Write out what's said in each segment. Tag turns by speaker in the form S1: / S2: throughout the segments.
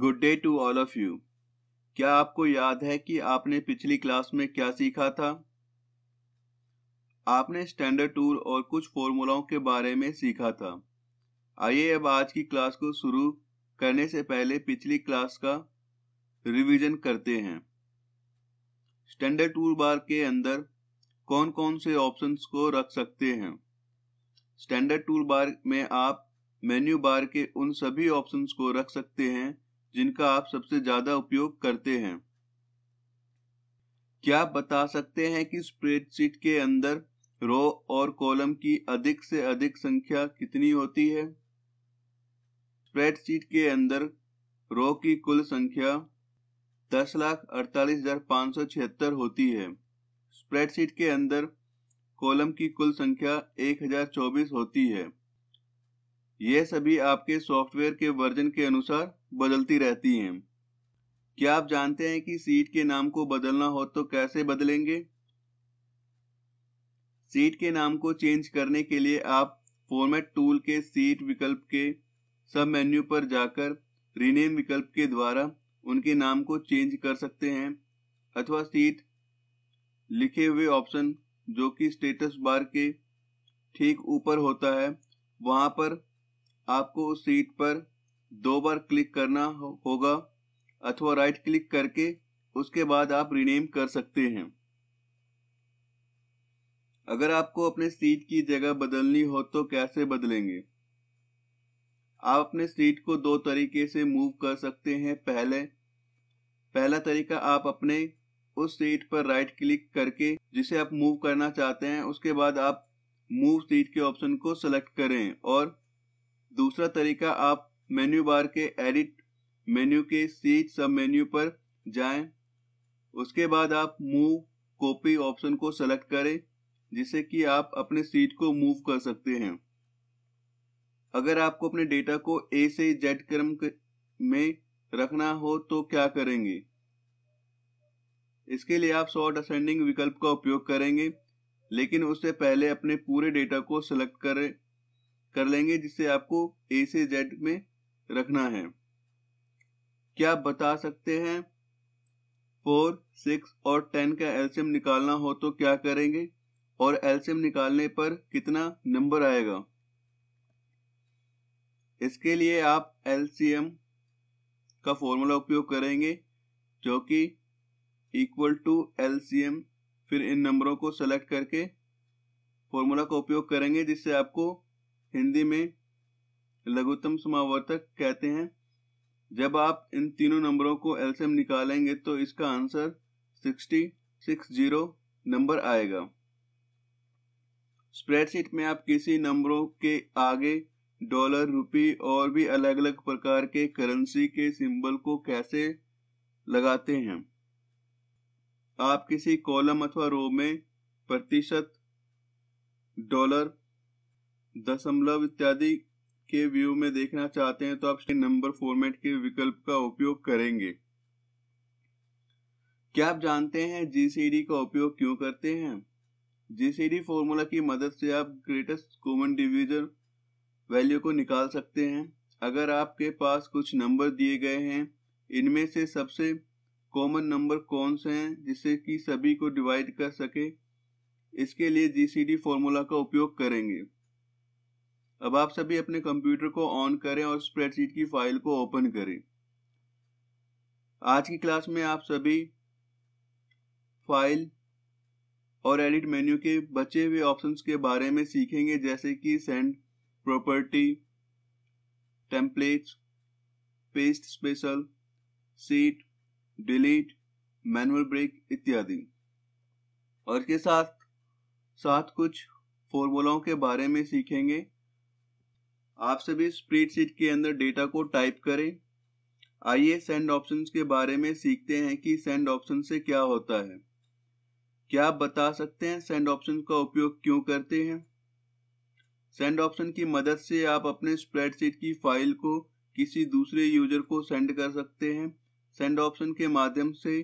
S1: good day to all of you क्या आपको याद है कि आपने पिछली क्लास में क्या सीखा था आपने स्टैंडर्ड टूल और कुछ फॉर्मूलाओं के बारे में सीखा था आइए अब आज की क्लास को शुरू करने से पहले पिछली क्लास का रिवीजन करते हैं स्टैंडर्ड टूल बार के अंदर कौन कौन से ऑप्शंस को रख सकते हैं स्टैंडर्ड टूल बार में आप मेन्यू बार के उन सभी ऑप्शंस को रख सकते हैं जिनका आप सबसे ज्यादा उपयोग करते हैं क्या आप बता सकते हैं कि स्प्रेडशीट के अंदर रो और कॉलम की अधिक से अधिक संख्या कितनी होती है स्प्रेडशीट के अंदर रो की कुल संख्या दस लाख अड़तालीस हजार पाँच सौ छिहत्तर होती है स्प्रेडशीट के अंदर कॉलम की कुल संख्या एक हजार चौबीस होती है ये सभी आपके सॉफ्टवेयर के वर्जन के अनुसार बदलती रहती हैं क्या आप जानते हैं कि सीट के नाम को बदलना हो तो कैसे बदलेंगे सीट के नाम को चेंज करने के लिए आप फॉर्मेट टूल के सीट विकल्प के सब मेन्यू पर जाकर रीनेम विकल्प के द्वारा उनके नाम को चेंज कर सकते हैं अथवा सीट लिखे हुए ऑप्शन जो कि स्टेटस बार के ठीक ऊपर होता है वहां पर आपको उस सीट पर दो बार क्लिक करना होगा अथवा राइट क्लिक करके उसके बाद आप रिनेम कर सकते हैं अगर आपको अपने सीट की जगह बदलनी हो तो कैसे बदलेंगे आप अपने सीट को दो तरीके से मूव कर सकते हैं पहले पहला तरीका आप अपने उस सीट पर राइट क्लिक करके जिसे आप मूव करना चाहते हैं उसके बाद आप मूव सीट के ऑप्शन को सिलेक्ट करें और दूसरा तरीका आप मेन्यू बार के एडिट मेन्यू के सी सब मेन्यू पर जाएं उसके बाद आप मूव कॉपी ऑप्शन को सेलेक्ट करें जिससे कि आप अपने सीट को मूव कर सकते हैं अगर आपको अपने डेटा को ए से जेड क्रम में रखना हो तो क्या करेंगे इसके लिए आप शॉर्ट असेंडिंग विकल्प का उपयोग करेंगे लेकिन उससे पहले अपने पूरे डेटा को सिलेक्ट करें कर लेंगे जिसे आपको ए से जेड में रखना है क्या आप बता सकते हैं फोर सिक्स और टेन का एल्शियम निकालना हो तो क्या करेंगे और एल्शियम निकालने पर कितना नंबर आएगा इसके लिए आप एल्शियम का फॉर्मूला उपयोग करेंगे जो कि इक्वल टू एल्शियम फिर इन नंबरों को सेलेक्ट करके फॉर्मूला का उपयोग करेंगे जिससे आपको हिंदी में लघुतम समावर्तक कहते हैं जब आप इन तीनों नंबरों को एल्सियम निकालेंगे तो इसका answer sixty six zero number आएगा स्प्रेडशीट में आप किसी नंबरों के आगे डॉलर रुपी और भी अलग अलग प्रकार के करेंसी के सिंबल को कैसे लगाते हैं आप किसी कॉलम अथवा रो में प्रतिशत डॉलर दशमलव इत्यादि के व्यू में देखना चाहते हैं तो आप नंबर फॉर्मेट के विकल्प का उपयोग करेंगे क्या आप जानते हैं जीसीडी का उपयोग क्यों करते हैं जीसीडी फॉर्मूला की मदद से आप ग्रेटेस्ट कॉमन डिविजन वैल्यू को निकाल सकते हैं अगर आपके पास कुछ नंबर दिए गए हैं इनमें से सबसे कॉमन नंबर कौन से हैं जिससे कि सभी को डिवाइड कर सके इसके लिए जीसीडी फॉर्मूला का उपयोग करेंगे अब आप सभी अपने कंप्यूटर को ऑन करें और स्प्रेडशीट की फाइल को ओपन करें आज की क्लास में आप सभी फाइल और एडिट मेन्यू के बचे हुए ऑप्शंस के बारे में सीखेंगे जैसे कि send property templates paste special sheet delete manual break इत्यादि और इसके साथ साथ कुछ फॉर्मूलाओं के बारे में सीखेंगे आप सभी स्प्रेडशीट के अंदर डेटा को टाइप करें आइए सेंड ऑप्शंस के बारे में सीखते हैं कि सेंड ऑप्शन से क्या होता है क्या आप बता सकते हैं सेंड ऑप्शन का उपयोग क्यों करते हैं सेंड ऑप्शन की मदद से आप अपने स्प्रेडशीट की फाइल को किसी दूसरे यूजर को सेंड कर सकते हैं सेंड ऑप्शन के माध्यम से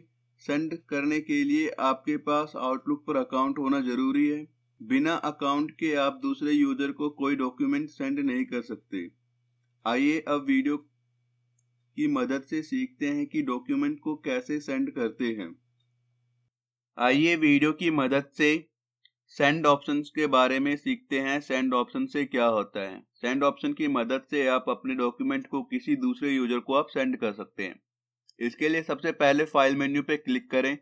S1: सेंड करने के लिए आपके पास आउटलुक पर अकाउंट होना जरूरी है बिना अकाउंट के आप दूसरे यूजर को कोई डॉक्यूमेंट सेंड नहीं कर सकते आइए अब वीडियो की मदद से सीखते हैं कि डॉक्यूमेंट को कैसे सेंड करते हैं आइए वीडियो की मदद से सेंड ऑप्शंस के बारे में सीखते हैं सेंड ऑप्शन से क्या होता है सेंड ऑप्शन की मदद से आप अपने डॉक्यूमेंट को किसी दूसरे यूजर को आप सेंड कर सकते हैं इसके लिए सबसे पहले फाइल मेन्यू पे क्लिक करें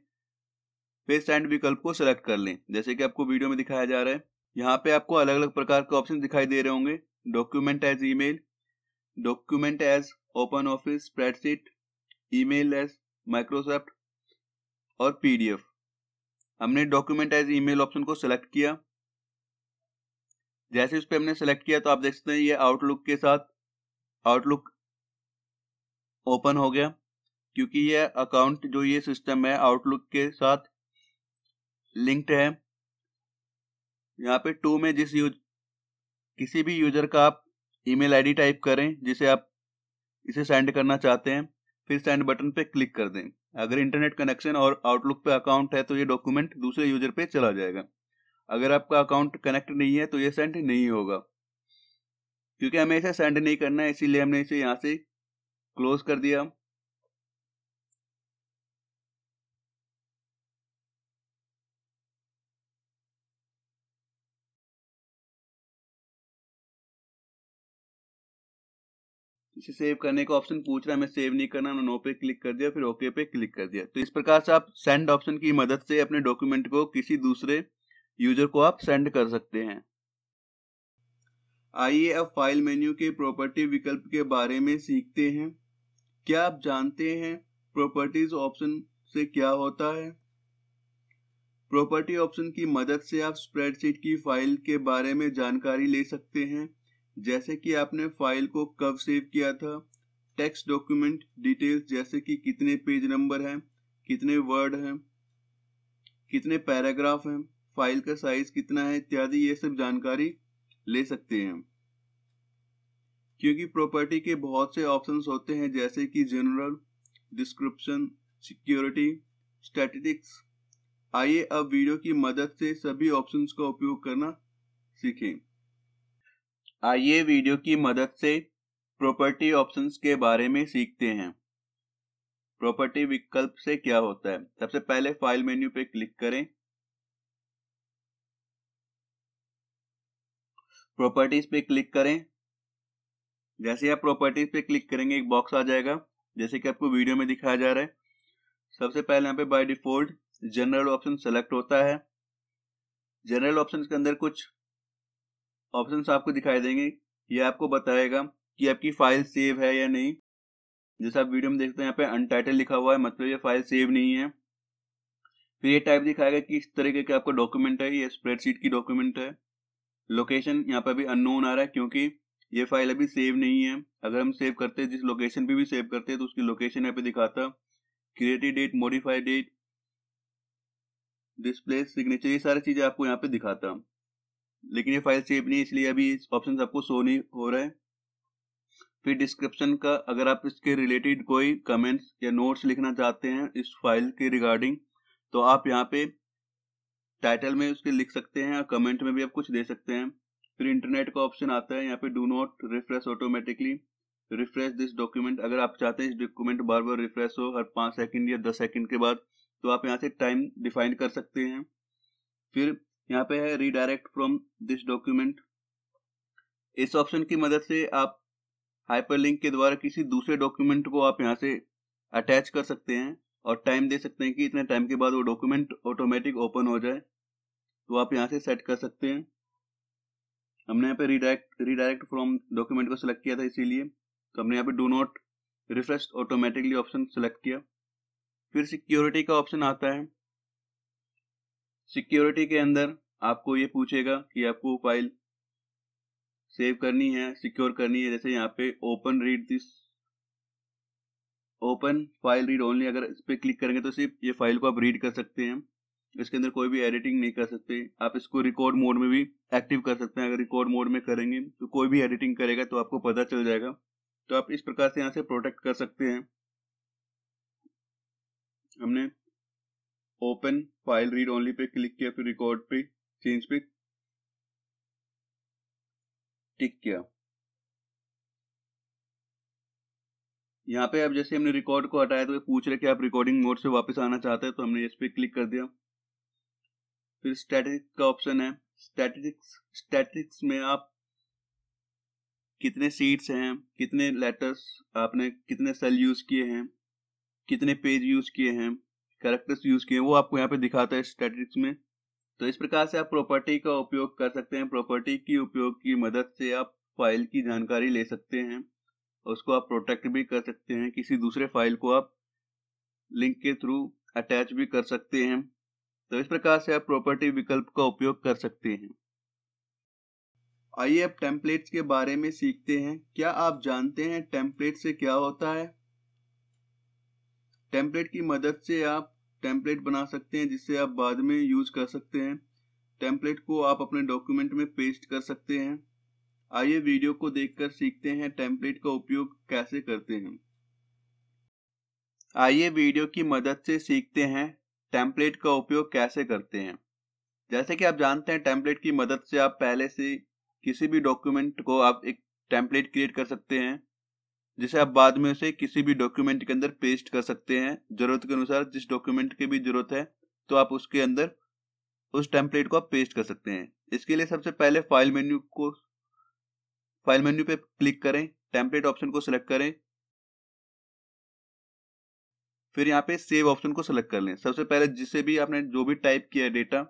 S1: फिर स्टैंड विकल्प को सिलेक्ट कर लें जैसे कि आपको वीडियो में दिखाया जा रहा है यहाँ पे आपको अलग अलग प्रकार के ऑप्शन दिखाई दे रहे होंगे document as email document as open office spreadsheet email as Microsoft और पीडीएफ हमने डॉक्यूमेंट एज ईमेल ऑप्शन को सिलेक्ट किया जैसे उस पर हमने सेलेक्ट किया तो आप देख सकते हैं ये आउटलुक के साथ आउटलुक ओपन हो गया क्योंकि ये अकाउंट जो ये सिस्टम है आउटलुक के साथ लिंक्ड है यहाँ पे टू में जिस यूज किसी भी यूजर का आप ईमेल आईडी टाइप करें जिसे आप इसे सेंड करना चाहते हैं फिर सेंड बटन पे क्लिक कर दें अगर इंटरनेट कनेक्शन और आउटलुक पे अकाउंट है तो ये डॉक्यूमेंट दूसरे यूजर पे चला जाएगा अगर आपका अकाउंट कनेक्ट नहीं है तो ये सेंड नहीं होगा क्योंकि हमें इसे सेंड नहीं करना है इसीलिए हमने इसे यहाँ से क्लोज कर दिया इसे सेव करने का ऑप्शन पूछ रहा है मैं सेव नहीं करना नो पे क्लिक कर दिया फिर ओके पे क्लिक कर दिया तो इस प्रकार से आप सेंड ऑप्शन की मदद से अपने डॉक्यूमेंट को किसी दूसरे यूजर को आप सेंड कर सकते हैं आइए अब फाइल मेन्यू के प्रॉपर्टी विकल्प के बारे में सीखते हैं क्या आप जानते हैं प्रॉपर्टीज ऑप्शन से क्या होता है प्रॉपर्टी ऑप्शन की मदद से आप स्प्रेडशीट की फाइल के बारे में जानकारी ले सकते हैं जैसे कि आपने फाइल को कब सेव किया था टेक्स्ट डॉक्यूमेंट डिटेल्स जैसे कि कितने पेज नंबर हैं कितने वर्ड हैं कितने पैराग्राफ हैं फाइल का साइज कितना है इत्यादि ये सब जानकारी ले सकते हैं क्योंकि प्रॉपर्टी के बहुत से ऑप्शंस होते हैं जैसे कि जनरल डिस्क्रिप्शन सिक्योरिटी स्टैटिस्टिक्स आइए अब वीडियो की मदद से सभी ऑप्शंस का उपयोग करना सीखें आइए वीडियो की मदद से प्रॉपर्टी ऑप्शंस के बारे में सीखते हैं प्रॉपर्टी विकल्प से क्या होता है सबसे पहले फाइल मेन्यू पे क्लिक करें प्रॉपर्टीज पे क्लिक करें जैसे आप प्रॉपर्टीज पे क्लिक करेंगे एक बॉक्स आ जाएगा जैसे कि आपको वीडियो में दिखाया जा रहा है सबसे पहले यहाँ पे by default general option select होता है जनरल ऑप्शन के अंदर कुछ ऑप्शन आपको दिखाई देंगे ये आपको बताएगा कि आपकी फाइल सेव है या नहीं जैसे आप वीडियो में देखते हैं यहाँ पे अनटाइटल लिखा हुआ है मतलब ये फाइल सेव नहीं है फिर ये टाइप दिखाएगा कि इस तरीके का आपका डॉक्यूमेंट है ये स्प्रेडशीट की डॉक्यूमेंट है लोकेशन यहाँ पे अभी अननोन आ रहा है क्योंकि ये फाइल अभी सेव नहीं है अगर हम सेव करते जिस लोकेशन पे भी सेव करते तो उसकी लोकेशन यहाँ पे दिखाता creative date modified date display signature ये सारी चीजें आपको यहाँ पे दिखाता लेकिन ये फाइल सेव नहीं इसलिए अभी इस ऑप्शन आपको शो नहीं हो रहा है फिर डिस्क्रिप्शन का अगर आप इसके रिलेटेड कोई कमेंट्स या नोट्स लिखना चाहते हैं इस फाइल के रिगार्डिंग तो आप यहाँ पे टाइटल में उसके लिख सकते हैं या कमेंट में भी आप कुछ दे सकते हैं फिर इंटरनेट का ऑप्शन आता है यहाँ पे do not refresh automatically refresh this document अगर आप चाहते हैं इस डॉक्यूमेंट बार बार रिफ्रेश हो हर पाँच सेकेंड या दस सेकेंड के बाद तो आप यहाँ से टाइम डिफाइन कर सकते हैं फिर यहाँ पे है रीडायरेक्ट फ्रॉम दिस डॉक्यूमेंट इस ऑप्शन की मदद से आप हाइपरलिंक के द्वारा किसी दूसरे डॉक्यूमेंट को आप यहाँ से अटैच कर सकते हैं और टाइम दे सकते हैं कि इतने टाइम के बाद वो डॉक्यूमेंट ऑटोमेटिक ओपन हो जाए तो आप यहाँ से सेट कर सकते हैं हमने यहाँ पे रीडायरेक्ट रीडायरेक्ट फ्रॉम डॉक्यूमेंट को सिलेक्ट किया था इसीलिए तो हमने यहाँ पे do not refresh automatically option select किया फिर सिक्योरिटी का ऑप्शन आता है सिक्योरिटी के अंदर आपको ये पूछेगा कि आपको फाइल सेव करनी है सिक्योर करनी है जैसे यहाँ पे open read this open file read only अगर इस पर क्लिक करेंगे तो सिर्फ ये फाइल को आप रीड कर सकते हैं इसके अंदर कोई भी एडिटिंग नहीं कर सकते आप इसको रिकॉर्ड मोड में भी एक्टिव कर सकते हैं अगर रिकॉर्ड मोड में करेंगे तो कोई भी एडिटिंग करेगा तो आपको पता चल जाएगा तो आप इस प्रकार से यहाँ से प्रोटेक्ट कर सकते हैं हमने ओपन फाइल रीड ओनली पे क्लिक किया फिर रिकॉर्ड पे चेंज पे टिक किया यहाँ पे अब जैसे हमने रिकॉर्ड को हटाया तो ये पूछ रहे कि आप रिकॉर्डिंग मोड से वापस आना चाहते हैं तो हमने इस पे क्लिक कर दिया फिर स्टैटिक का ऑप्शन है स्टैटिक्स स्टैटिक्स में आप कितने सीट्स हैं कितने लेटर्स आपने कितने सेल यूज किए हैं कितने पेज यूज किए हैं कैरेक्टर्स यूज किए वो आपको यहाँ पे दिखाता है स्टेटिक्स में तो इस प्रकार से आप प्रॉपर्टी का उपयोग कर सकते हैं प्रॉपर्टी की उपयोग की मदद से आप फाइल की जानकारी ले सकते हैं उसको आप प्रोटेक्ट भी कर सकते हैं किसी दूसरे फाइल को आप लिंक के थ्रू अटैच भी कर सकते हैं तो इस प्रकार से आप प्रॉपर्टी विकल्प का उपयोग कर सकते हैं आइए अब टेम्पलेट्स के बारे में सीखते हैं क्या आप जानते हैं टेम्पलेट से क्या होता है टेम्पलेट की मदद से आप टेम्पलेट बना सकते हैं जिससे आप बाद में यूज कर सकते हैं टेम्पलेट को आप अपने डॉक्यूमेंट में पेस्ट कर सकते हैं आइए वीडियो को देखकर सीखते हैं टेम्पलेट का उपयोग कैसे करते हैं आइए वीडियो की मदद से सीखते हैं टेम्पलेट का उपयोग कैसे करते हैं जैसे कि आप जानते हैं टेम्पलेट की मदद से आप पहले से किसी भी डॉक्यूमेंट को आप एक टेम्पलेट क्रिएट कर सकते हैं जिसे आप बाद में उसे किसी भी डॉक्यूमेंट के अंदर पेस्ट कर सकते हैं जरूरत के अनुसार जिस डॉक्यूमेंट की भी जरूरत है तो आप उसके अंदर उस टेम्पलेट को आप पेस्ट कर सकते हैं इसके लिए सबसे पहले फाइल मेन्यू को फाइल मेन्यू पे क्लिक करें टेम्पलेट ऑप्शन को सिलेक्ट करें फिर यहाँ पे सेव ऑप्शन को सिलेक्ट कर लें सबसे पहले जिसे भी आपने जो भी टाइप किया है डेटा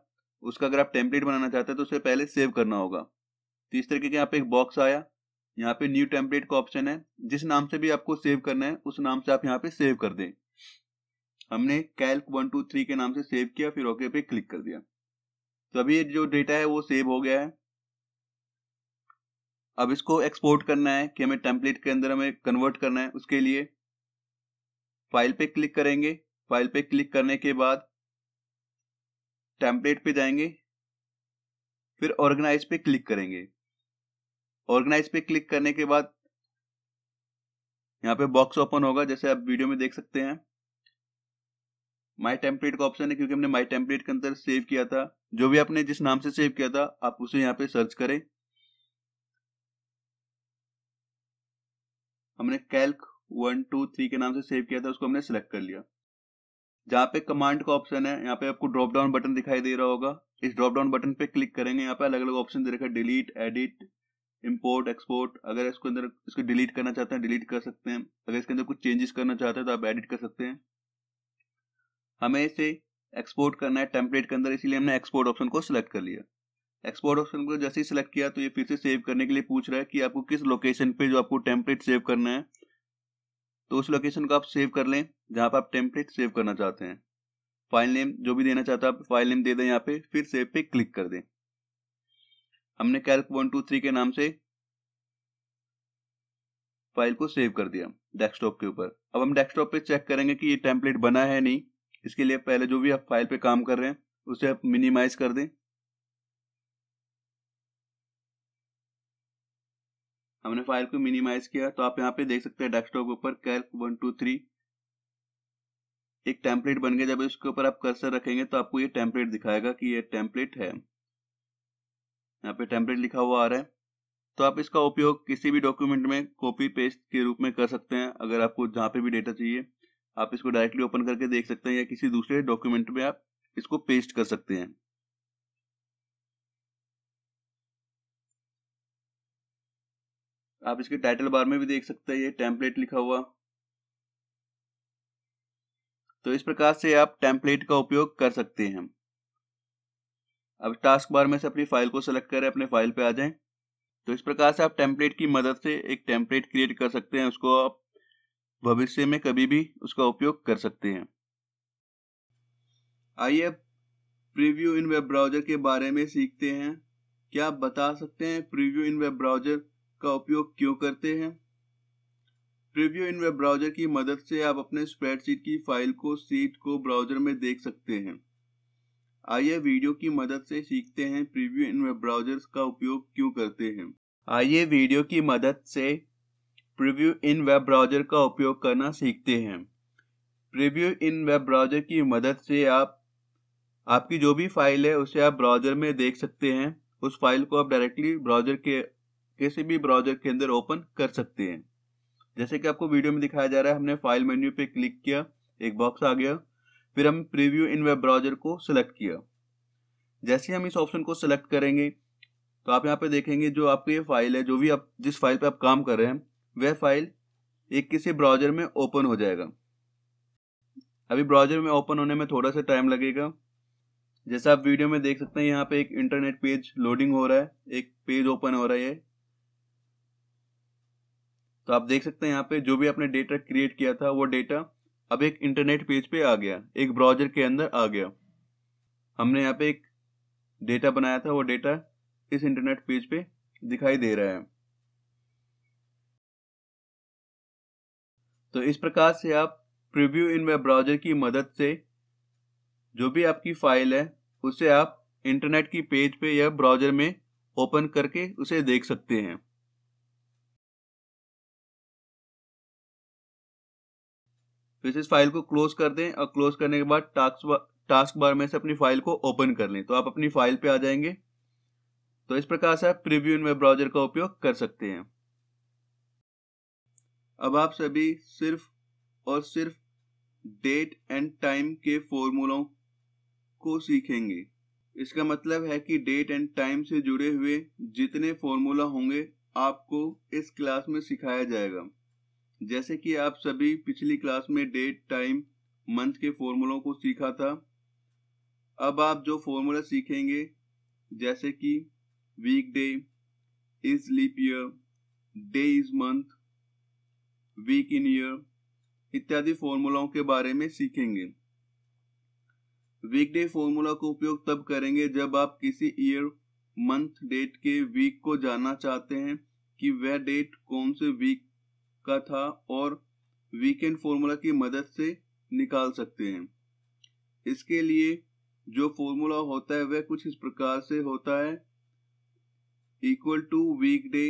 S1: उसका अगर आप टेम्पलेट बनाना चाहते हैं तो उसे पहले सेव करना होगा तो इस तरीके के यहाँ पे एक बॉक्स आया यहाँ पे न्यू टेम्पलेट का ऑप्शन है जिस नाम से भी आपको सेव करना है उस नाम से आप यहाँ पे सेव कर दें हमने कैल्क वन टू थ्री के नाम से सेव किया फिर ओके पे क्लिक कर दिया तो अभी जो डेटा है वो सेव हो गया है अब इसको एक्सपोर्ट करना है कि हमें टेम्पलेट के अंदर हमें कन्वर्ट करना है उसके लिए फाइल पे क्लिक करेंगे फाइल पे क्लिक करने के बाद टेम्पलेट पे जाएंगे फिर ऑर्गेनाइज पे क्लिक करेंगे ऑर्गेनाइज पे क्लिक करने के बाद यहाँ पे बॉक्स ओपन होगा जैसे आप वीडियो में देख सकते हैं माई टेम्पलेट का ऑप्शन है क्योंकि हमने माई टेम्पलेट के अंदर सेव किया था जो भी आपने जिस नाम से सेव किया था आप उसे यहाँ पे सर्च करें हमने कैल्क वन टू थ्री के नाम से सेव किया था उसको हमने सिलेक्ट कर लिया जहां पे कमांड का ऑप्शन है यहाँ पे आपको ड्रॉप डाउन बटन दिखाई दे रहा होगा इस ड्रॉप डाउन बटन पे क्लिक करेंगे यहाँ पे अलग अलग ऑप्शन दे रखा है डिलीट एडिट इम्पोर्ट एक्सपोर्ट अगर इसके अंदर इसको डिलीट करना चाहते हैं डिलीट कर सकते हैं अगर इसके अंदर कुछ चेंजेस करना चाहते हैं तो आप एडिट कर सकते हैं हमें इसे एक्सपोर्ट करना है टेम्पलेट के अंदर इसीलिए हमने एक्सपोर्ट ऑप्शन को सिलेक्ट कर लिया एक्सपोर्ट ऑप्शन को जैसे ही सिलेक्ट किया तो ये फिर से सेव करने के लिए पूछ रहा है कि आपको किस लोकेशन पे जो आपको टेम्पलेट सेव करना है तो उस लोकेशन को आप सेव कर लें जहां पर आप टेम्पलेट सेव करना चाहते हैं फाइल नेम जो भी देना चाहते हैं आप फाइल नेम दे दें यहाँ पे फिर सेव पे क्लिक कर दें हमने कैल्क वन टू थ्री के नाम से फाइल को सेव कर दिया डेस्कटॉप के ऊपर अब हम डेस्कटॉप पे चेक करेंगे कि ये टेम्पलेट बना है नहीं इसके लिए पहले जो भी आप फाइल पे काम कर रहे हैं उसे आप मिनिमाइज कर दें हमने फाइल को मिनिमाइज किया तो आप यहाँ पे देख सकते हैं डेस्कटॉप के ऊपर कैल्क वन टू थ्री एक टेम्पलेट बन गया जब इसके ऊपर आप कर्सर रखेंगे तो आपको ये टेम्पलेट दिखाएगा कि ये टेम्पलेट है यहाँ पे टेम्पलेट लिखा हुआ आ रहा है तो आप इसका उपयोग किसी भी डॉक्यूमेंट में कॉपी पेस्ट के रूप में कर सकते हैं अगर आपको जहाँ पे भी डेटा चाहिए आप इसको डायरेक्टली ओपन करके देख सकते हैं या किसी दूसरे डॉक्यूमेंट में आप इसको पेस्ट कर सकते हैं आप इसके टाइटल बार में भी देख सकते हैं ये टेम्पलेट लिखा हुआ तो इस प्रकार से आप टेम्पलेट का उपयोग कर सकते हैं अब टास्क बार में से अपनी फाइल को सेलेक्ट करें अपने फाइल पे आ जाएं तो इस प्रकार से आप टेम्पलेट की मदद से एक टेम्पलेट क्रिएट कर सकते हैं उसको आप भविष्य में कभी भी उसका उपयोग कर सकते हैं आइए प्रीव्यू इन वेब ब्राउजर के बारे में सीखते हैं क्या आप बता सकते हैं प्रीव्यू इन वेब ब्राउजर का उपयोग क्यों करते हैं प्रीव्यू इन वेब ब्राउजर की मदद से आप अपने स्प्रेडशीट की फाइल को सीट को ब्राउजर में देख सकते हैं आइए वीडियो की मदद से सीखते हैं प्रीव्यू इन वेब ब्राउजर्स का उपयोग क्यों करते हैं आइए वीडियो की मदद से प्रीव्यू इन वेब ब्राउजर का उपयोग करना सीखते हैं प्रीव्यू इन वेब ब्राउजर की मदद से आप आपकी जो भी फाइल है उसे आप ब्राउजर में देख सकते हैं उस फाइल को आप डायरेक्टली ब्राउजर के किसी भी ब्राउजर के अंदर ओपन कर सकते हैं जैसे कि आपको वीडियो में दिखाया जा रहा है हमने फाइल मेन्यू पे क्लिक किया एक बॉक्स आ गया फिर हम प्रीव्यू इन वेब ब्राउजर को सिलेक्ट किया जैसे हम इस ऑप्शन को सिलेक्ट करेंगे तो आप यहाँ पे देखेंगे जो आपकी फाइल है जो भी आप जिस फाइल पे आप काम कर रहे हैं वह फाइल एक किसी ब्राउजर में ओपन हो जाएगा अभी ब्राउजर में ओपन होने में थोड़ा सा टाइम लगेगा जैसा आप वीडियो में देख सकते हैं यहाँ पे एक इंटरनेट पेज लोडिंग हो रहा है एक पेज ओपन हो रहा है तो आप देख सकते हैं यहाँ पे जो भी आपने डेटा क्रिएट किया था वो डेटा अब एक इंटरनेट पेज पे आ गया एक ब्राउजर के अंदर आ गया हमने यहाँ पे एक डेटा बनाया था वो डेटा इस इंटरनेट पेज पे दिखाई दे रहा है तो इस प्रकार से आप प्रीव्यू इन वेब ब्राउजर की मदद से जो भी आपकी फाइल है उसे आप इंटरनेट की पेज पे या ब्राउजर में ओपन करके उसे देख सकते हैं फिर इस फाइल को क्लोज कर दें और क्लोज करने के बाद टास्क बार, टास्क बार में से अपनी फाइल को ओपन कर लें तो आप अपनी फाइल पे आ जाएंगे तो इस प्रकार से आप प्रिव्यू इन वेब ब्राउजर का उपयोग कर सकते हैं अब आप सभी सिर्फ और सिर्फ डेट एंड टाइम के फॉर्मूलों को सीखेंगे इसका मतलब है कि डेट एंड टाइम से जुड़े हुए जितने फॉर्मूला होंगे आपको इस क्लास में सिखाया जाएगा जैसे कि आप सभी पिछली क्लास में डेट टाइम मंथ के फॉर्मूलों को सीखा था अब आप जो फॉर्मूला सीखेंगे जैसे कि weekday is leap year day is month week in year इत्यादि फॉर्मूलाओं के बारे में सीखेंगे वीकडे फॉर्मूला का उपयोग तब करेंगे जब आप किसी ईयर मंथ डेट के वीक को जानना चाहते हैं कि वह डेट कौन से वीक का था और वीकेंड फॉर्मूला की मदद से निकाल सकते हैं इसके लिए जो फॉर्मूला होता है वह कुछ इस प्रकार से होता है इक्वल टू वीक डे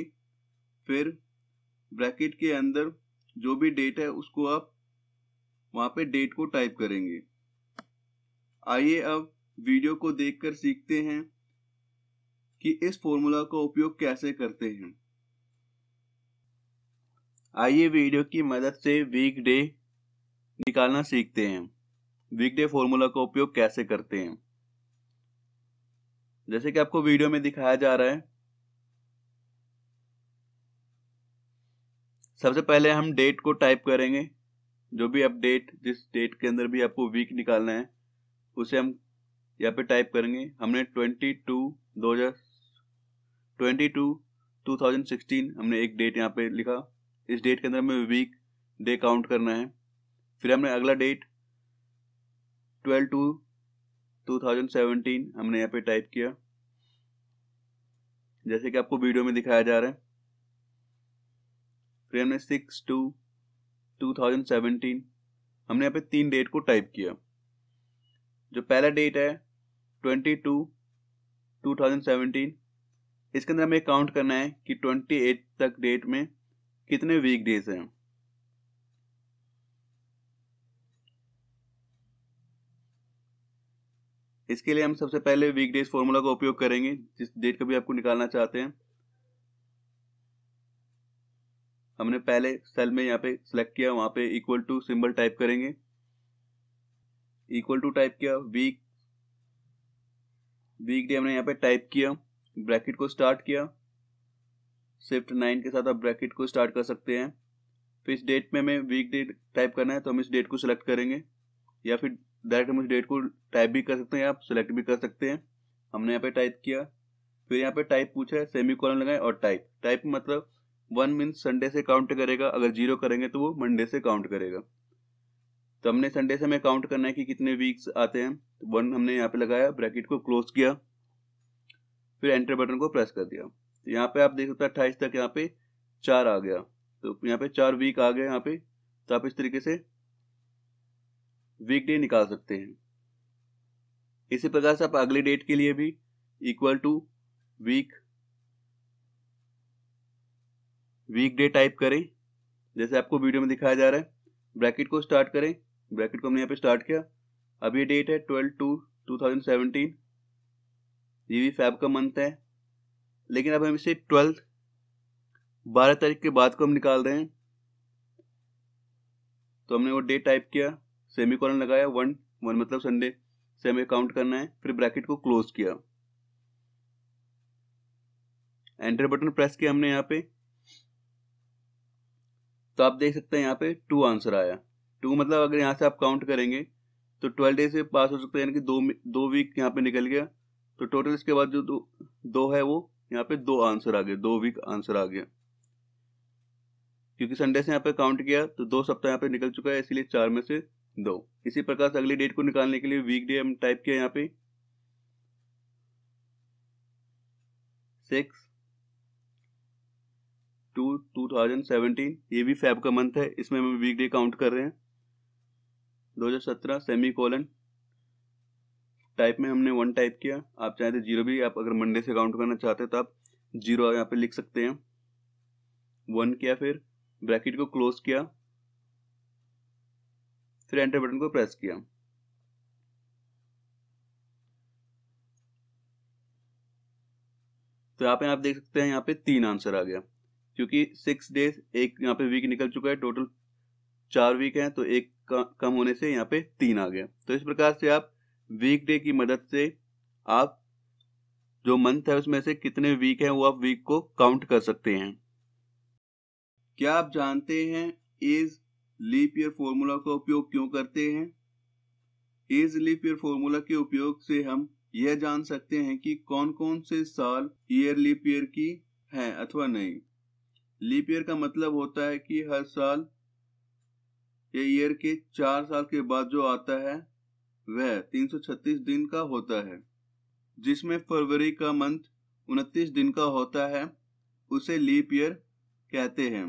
S1: फिर ब्रैकेट के अंदर जो भी डेट है उसको आप वहां पे डेट को टाइप करेंगे आइए अब वीडियो को देखकर सीखते हैं कि इस फॉर्मूला का उपयोग कैसे करते हैं आइए वीडियो की मदद से वीक डे निकालना सीखते हैं वीक डे फॉर्मूला का उपयोग कैसे करते हैं जैसे कि आपको वीडियो में दिखाया जा रहा है सबसे पहले हम डेट को टाइप करेंगे जो भी अपडेट जिस डेट के अंदर भी आपको वीक निकालना है उसे हम यहाँ पे टाइप करेंगे हमने ट्वेंटी टू दो हजार twenty two two thousand sixteen हमने एक डेट यहाँ पे लिखा इस डेट के अंदर हमें वीक डे काउंट करना है फिर हमने अगला date twelve two two thousand seventeen हमने यहाँ पे टाइप किया जैसे कि आपको वीडियो में दिखाया जा रहा है फिर हमने सिक्स टू टू थाउजेंड हमने यहाँ पे तीन डेट को टाइप किया जो पहला डेट है twenty two two thousand seventeen इसके अंदर हमें काउंट करना है कि ट्वेंटी एट तक डेट में कितने वीक डेज हैं इसके लिए हम सबसे पहले वीक डेज फॉर्मूला का उपयोग करेंगे जिस डेट का भी आपको निकालना चाहते हैं हमने पहले सेल में यहाँ पे सिलेक्ट किया वहां पे इक्वल टू सिंबल टाइप करेंगे इक्वल टू टाइप किया वीक वीक डे हमने यहाँ पे टाइप किया ब्रैकेट को स्टार्ट किया शिफ्ट नाइन के साथ आप ब्रैकेट को स्टार्ट कर सकते हैं फिर इस डेट में हमें वीक डेट टाइप करना है तो हम इस डेट को सिलेक्ट करेंगे या फिर डायरेक्ट हम इस डेट को टाइप भी कर सकते हैं आप सिलेक्ट भी कर सकते हैं हमने यहाँ पे टाइप किया फिर यहाँ पे टाइप पूछा है सेमी कॉलम लगाए और टाइप टाइप मतलब वन मीन्स संडे से काउंट करेगा अगर जीरो करेंगे तो वो मंडे से काउंट करेगा तो हमने संडे से हमें काउंट करना है कि कितने वीक्स आते हैं तो वन हमने यहाँ पे लगाया ब्रैकेट को क्लोज किया फिर एंटर बटन को प्रेस कर दिया तो यहाँ पे आप देख सकते हैं अट्ठाईस तक यहाँ पे चार आ गया तो यहाँ पे चार वीक आ गया यहाँ पे तो आप इस तरीके से वीक डे निकाल सकते हैं इसी प्रकार से आप अगले डेट के लिए भी equal to week weekday type करें जैसे आपको वीडियो में दिखाया जा रहा है ब्रैकेट को स्टार्ट करें ब्रैकेट को हमने यहाँ पे स्टार्ट किया अभी डेट है twelve two two thousand seventeen ये भी फैब का मंथ है लेकिन अब हम इसे ट्वेल्थ बारह तारीख के बाद को हम निकाल रहे हैं तो हमने वो डेट टाइप किया सेमी कॉलन लगाया वन वन मतलब संडे से हमें काउंट करना है फिर ब्रैकेट को क्लोज किया एंटर बटन प्रेस किया हमने यहाँ पे तो आप देख सकते हैं यहाँ पे टू आंसर आया टू मतलब अगर यहाँ से आप काउंट करेंगे तो ट्वेल्व डेज से पास हो सकता है यानी कि दो दो वीक यहाँ पे निकल गया तो टोटल इसके बाद जो दो, दो है वो यहाँ पे दो आंसर आ गए दो वीक आंसर आ गया क्योंकि संडे से यहाँ पे काउंट किया तो दो सप्ताह यहाँ पे निकल चुका है इसीलिए चार में से दो इसी प्रकार से अगली डेट को निकालने के लिए वीक डे हम टाइप किया यहाँ पे six two two thousand seventeen ये भी फेब का मंथ है इसमें हम वीक डे काउंट कर रहे हैं दो हजार सत्रह सेमी कॉलन टाइप में हमने वन टाइप किया आप चाहे तो जीरो भी आप अगर मंडे से काउंट करना चाहते हैं तो आप जीरो यहाँ पे लिख सकते हैं वन किया फिर ब्रैकेट को क्लोज किया फिर एंटर बटन को प्रेस किया तो यहाँ पे आप देख सकते हैं यहाँ पे तीन आंसर आ गया क्योंकि सिक्स डेज एक यहाँ पे वीक निकल चुका है टोटल चार वीक है तो एक कम होने से यहाँ पे तीन आ गया तो इस प्रकार से आप वीकडे की मदद से आप जो मंथ है उसमें से कितने वीक हैं वो आप वीक को काउंट कर सकते हैं क्या आप जानते हैं इज लीप ईयर फॉर्मूला का उपयोग क्यों करते हैं इज लीप ईयर फॉर्मूला के उपयोग से हम यह जान सकते हैं कि कौन कौन से साल ईयर लीप ईयर की है अथवा नहीं लीप ईयर का मतलब होता है कि हर साल या ईयर के चार साल के बाद जो आता है वह 336 दिन का होता है जिसमें फरवरी का मंथ 29 दिन का होता है उसे लीप ईयर कहते हैं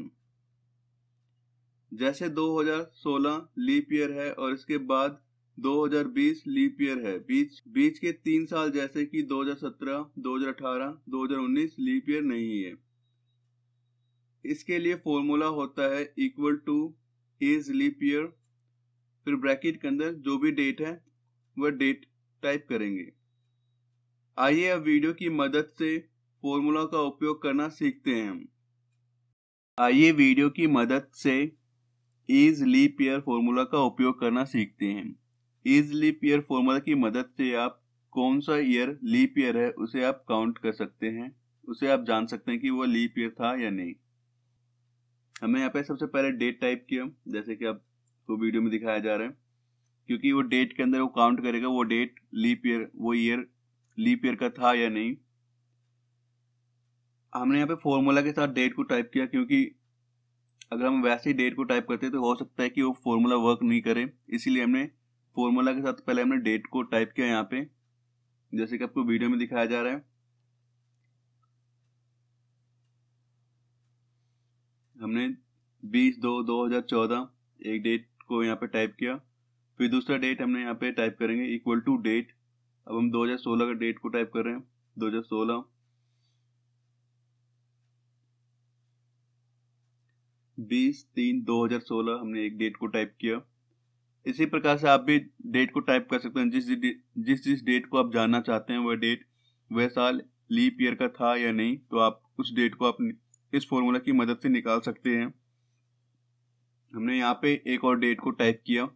S1: जैसे 2016 लीप ईयर है और इसके बाद 2020 लीप ईयर है बीच बीच के तीन साल जैसे कि 2017, 2018, 2019 लीप ईयर नहीं है इसके लिए फॉर्मूला होता है equal to is leap year फिर ब्रैकेट के अंदर जो भी डेट है वह डेट टाइप करेंगे आइए अब वीडियो की मदद से फॉर्मूला का उपयोग करना सीखते हैं हम आइए वीडियो की मदद से इज लीप ईयर फॉर्मूला का उपयोग करना सीखते हैं इज लीप ईयर फॉर्मूला की मदद से आप कौन सा ईयर लीप ईयर है उसे आप काउंट कर सकते हैं उसे आप जान सकते हैं कि वो लीप ईयर था या नहीं हमें यहाँ पे सबसे पहले डेट टाइप किया जैसे कि आप तो वीडियो में दिखाया जा रहा है क्योंकि वो डेट के अंदर वो काउंट करेगा वो डेट लीप ईयर वो ईयर लीप ईयर का था या नहीं हमने यहाँ पे फॉर्मूला के साथ डेट को टाइप किया क्योंकि अगर हम वैसे ही डेट को टाइप करते तो हो सकता है कि वो फॉर्मूला वर्क नहीं करे इसीलिए हमने फॉर्मूला के साथ पहले हमने डेट को टाइप किया यहाँ पे जैसे कि आपको वीडियो में दिखाया जा रहा है हमने 20 दो 2014 एक डेट को यहाँ पे टाइप किया फिर दूसरा डेट हमने यहाँ पे टाइप करेंगे इक्वल टू डेट अब हम 2016 का डेट को टाइप कर रहे हैं 2016 बीस तीन 2016 हमने एक डेट को टाइप किया इसी प्रकार से आप भी डेट को टाइप कर सकते हैं जिस जिस जिस डेट को आप जानना चाहते हैं वह डेट वह साल लीप ईयर का था या नहीं तो आप उस डेट को आप इस फॉर्मूला की मदद से निकाल सकते हैं हमने यहाँ पे एक और डेट को टाइप किया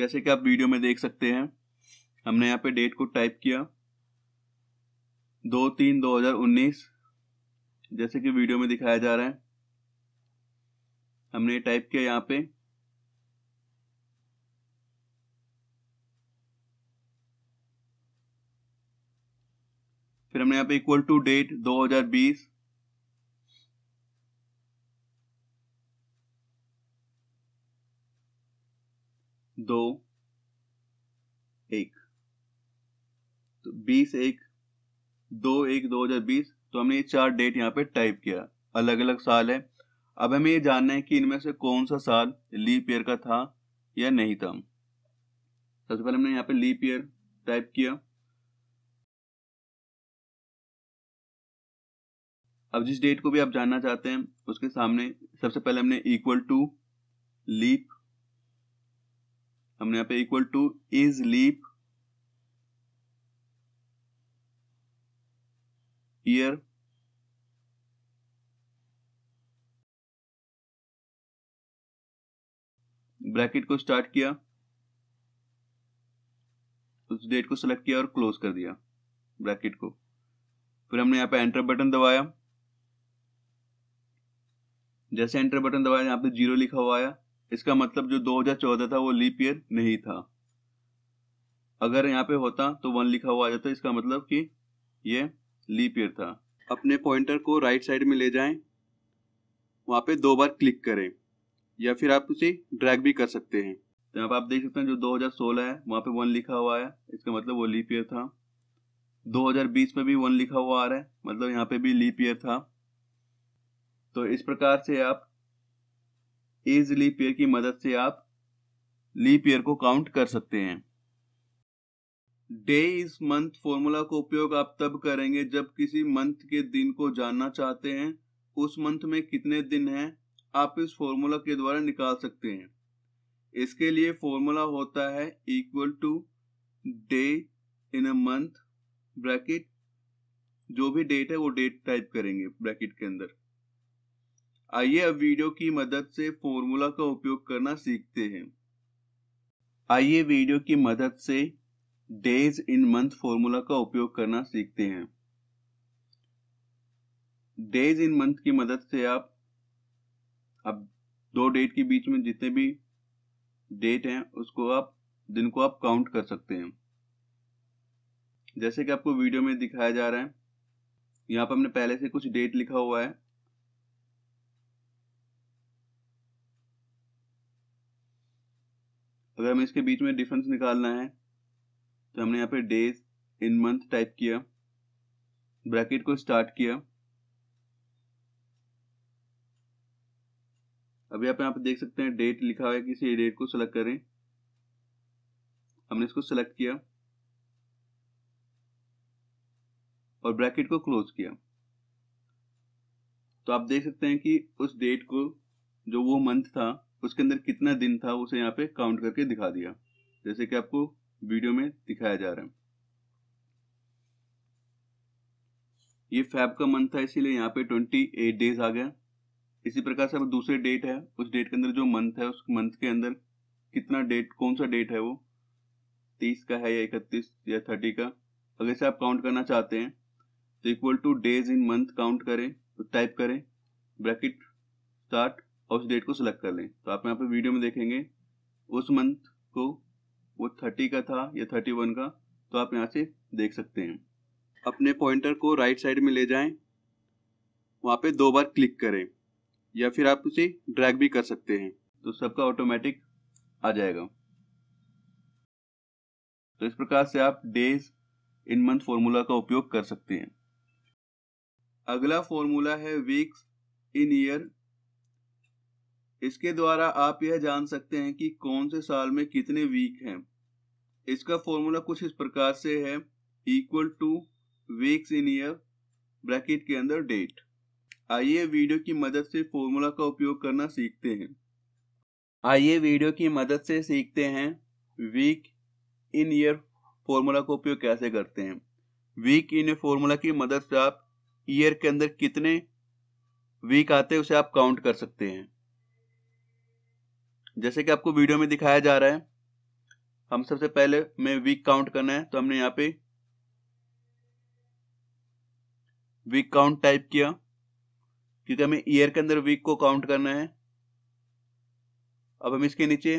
S1: जैसे कि आप वीडियो में देख सकते हैं हमने यहाँ पे डेट को टाइप किया दो तीन दो हजार उन्नीस जैसे कि वीडियो में दिखाया जा रहा है हमने टाइप किया यहाँ पे फिर हमने यहाँ पे इक्वल टू डेट दो हजार बीस दो एक तो बीस एक दो एक दो हजार बीस तो हमने ये चार डेट यहाँ पे टाइप किया अलग अलग साल है अब हमें ये जानना है कि इनमें से कौन सा साल लीप ईयर का था या नहीं था सबसे पहले हमने यहाँ पे लीप ईयर टाइप किया अब जिस डेट को भी आप जानना चाहते हैं उसके सामने सबसे पहले हमने इक्वल टू लीप हमने यहां पे equal to is leap year bracket को स्टार्ट किया उस डेट को सिलेक्ट किया और क्लोज कर दिया ब्रैकेट को फिर हमने यहां पे एंटर बटन दबाया जैसे एंटर बटन दबाया यहां पे जीरो लिखा हुआ आया इसका मतलब जो 2014 था वो लीप ईयर नहीं था अगर यहाँ पे होता तो वन लिखा हुआ आ जाता इसका मतलब कि ये लीप ईयर था अपने पॉइंटर को राइट साइड में ले जाएं वहाँ पे दो बार क्लिक करें या फिर आप उसे ड्रैग भी कर सकते हैं तो यहाँ पे आप देख सकते हैं जो 2016 है वहाँ पे वन लिखा हुआ है इसका मतलब वो लीप ईयर था 2020 में भी वन लिखा हुआ आ रहा है मतलब यहाँ पे भी लीप ईयर था तो इस प्रकार से आप इज लीप ईयर की मदद से आप लीप ईयर को काउंट कर सकते हैं डे इज मंथ फॉर्मूला का उपयोग आप तब करेंगे जब किसी मंथ के दिन को जानना चाहते हैं उस मंथ में कितने दिन हैं आप इस फॉर्मूला के द्वारा निकाल सकते हैं इसके लिए फॉर्मूला होता है equal to day in a month bracket जो भी डेट है वो डेट टाइप करेंगे ब्रैकेट के अंदर आइए अब वीडियो की मदद से फॉर्मूला का उपयोग करना सीखते हैं आइए वीडियो की मदद से डेज इन मंथ फॉर्मूला का उपयोग करना सीखते हैं डेज इन मंथ की मदद से आप अब दो डेट के बीच में जितने भी डेट हैं उसको आप दिन को आप काउंट कर सकते हैं जैसे कि आपको वीडियो में दिखाया जा रहा है यहाँ पर हमने पहले से कुछ डेट लिखा हुआ है अगर हमें इसके बीच में डिफरेंस निकालना है तो हमने यहाँ पे डेज इन मंथ टाइप किया ब्रैकेट को स्टार्ट किया अब यहाँ पे आप देख सकते हैं डेट लिखा हुआ है किसी डेट को सिलेक्ट करें हमने इसको सिलेक्ट किया और ब्रैकेट को क्लोज किया तो आप देख सकते हैं कि उस डेट को जो वो मंथ था उसके अंदर कितना दिन था उसे यहाँ पे काउंट करके दिखा दिया जैसे कि आपको वीडियो में दिखाया जा रहा है ये फैब का मंथ था इसीलिए यहाँ पे ट्वेंटी एट डेज आ गया इसी प्रकार से अब दूसरे डेट है उस डेट के अंदर जो मंथ है उस मंथ के अंदर कितना डेट कौन सा डेट है वो तीस का है या इकतीस या थर्टी का अगर से आप काउंट करना चाहते हैं तो equal to days in month count करें तो टाइप करें ब्रैकेट स्टार्ट और उस डेट को सिलेक्ट कर लें तो आप यहाँ पर वीडियो में देखेंगे उस मंथ को वो थर्टी का था या थर्टी वन का तो आप यहाँ से देख सकते हैं अपने पॉइंटर को राइट साइड में ले जाएं वहाँ पे दो बार क्लिक करें या फिर आप उसे ड्रैग भी कर सकते हैं तो सबका ऑटोमेटिक आ जाएगा तो इस प्रकार से आप डेज इन मंथ फॉर्मूला का उपयोग कर सकते हैं अगला फॉर्मूला है वीक्स इन ईयर इसके द्वारा आप यह जान सकते हैं कि कौन से साल में कितने वीक हैं इसका फॉर्मूला कुछ इस प्रकार से है equal to weeks in year bracket के अंदर डेट आइए वीडियो की मदद से फॉर्मूला का उपयोग करना सीखते हैं आइए वीडियो की मदद से सीखते हैं वीक इन ईयर फॉर्मूला का उपयोग कैसे करते हैं वीक इन फॉर्मूला की मदद से आप ईयर के अंदर कितने वीक आते हैं उसे आप काउंट कर सकते हैं जैसे कि आपको वीडियो में दिखाया जा रहा है हम सबसे पहले में वीक काउंट करना है तो हमने यहाँ पे वीक काउंट टाइप किया क्योंकि हमें ईयर के अंदर वीक को काउंट करना है अब हम इसके नीचे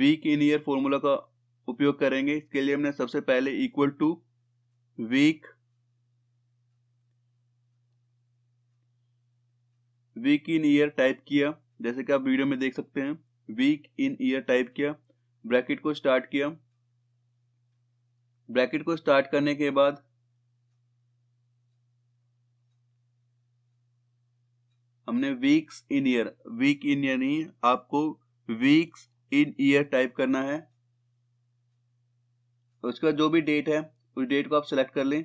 S1: वीक इन ईयर फॉर्मूला का उपयोग करेंगे इसके लिए हमने सबसे पहले equal to week week in year type किया जैसे कि आप वीडियो में देख सकते हैं वीक इन ईयर टाइप किया ब्रैकेट को स्टार्ट किया ब्रैकेट को स्टार्ट करने के बाद हमने weeks in year week in year नहीं आपको वीक्स इन ईयर टाइप करना है उसका जो भी डेट है उस डेट को आप सेलेक्ट कर लें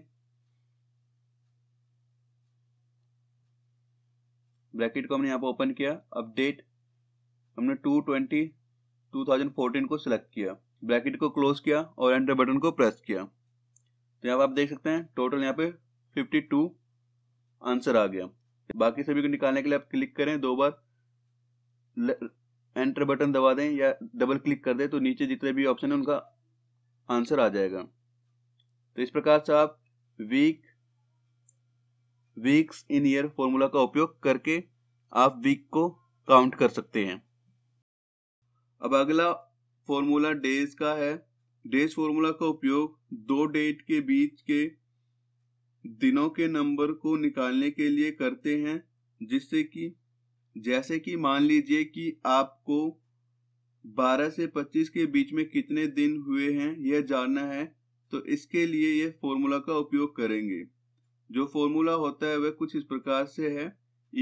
S1: ब्रैकेट को हमने यहाँ पर ओपन किया अपडेट हमने two twenty two thousand fourteen को सिलेक्ट किया ब्रैकेट को क्लोज किया और एंटर बटन को प्रेस किया तो यहाँ पर आप देख सकते हैं टोटल यहाँ पे फिफ्टी टू आंसर आ गया बाकी सभी को निकालने के लिए आप क्लिक करें दो बार एंटर बटन दबा दें या डबल क्लिक कर दें तो नीचे जितने भी ऑप्शन है उनका आंसर आ जाएगा तो इस प्रकार से आप week weeks in year formula का उपयोग करके आप वीक को काउंट कर सकते हैं अब अगला फॉर्मूला डेज का है डेज फॉर्मूला का उपयोग दो डेट के बीच के दिनों के नंबर को निकालने के लिए करते हैं जिससे कि जैसे कि मान लीजिए कि आपको 12 से 25 के बीच में कितने दिन हुए हैं यह जानना है तो इसके लिए यह फॉर्मूला का उपयोग करेंगे जो फॉर्मूला होता है वह कुछ इस प्रकार से है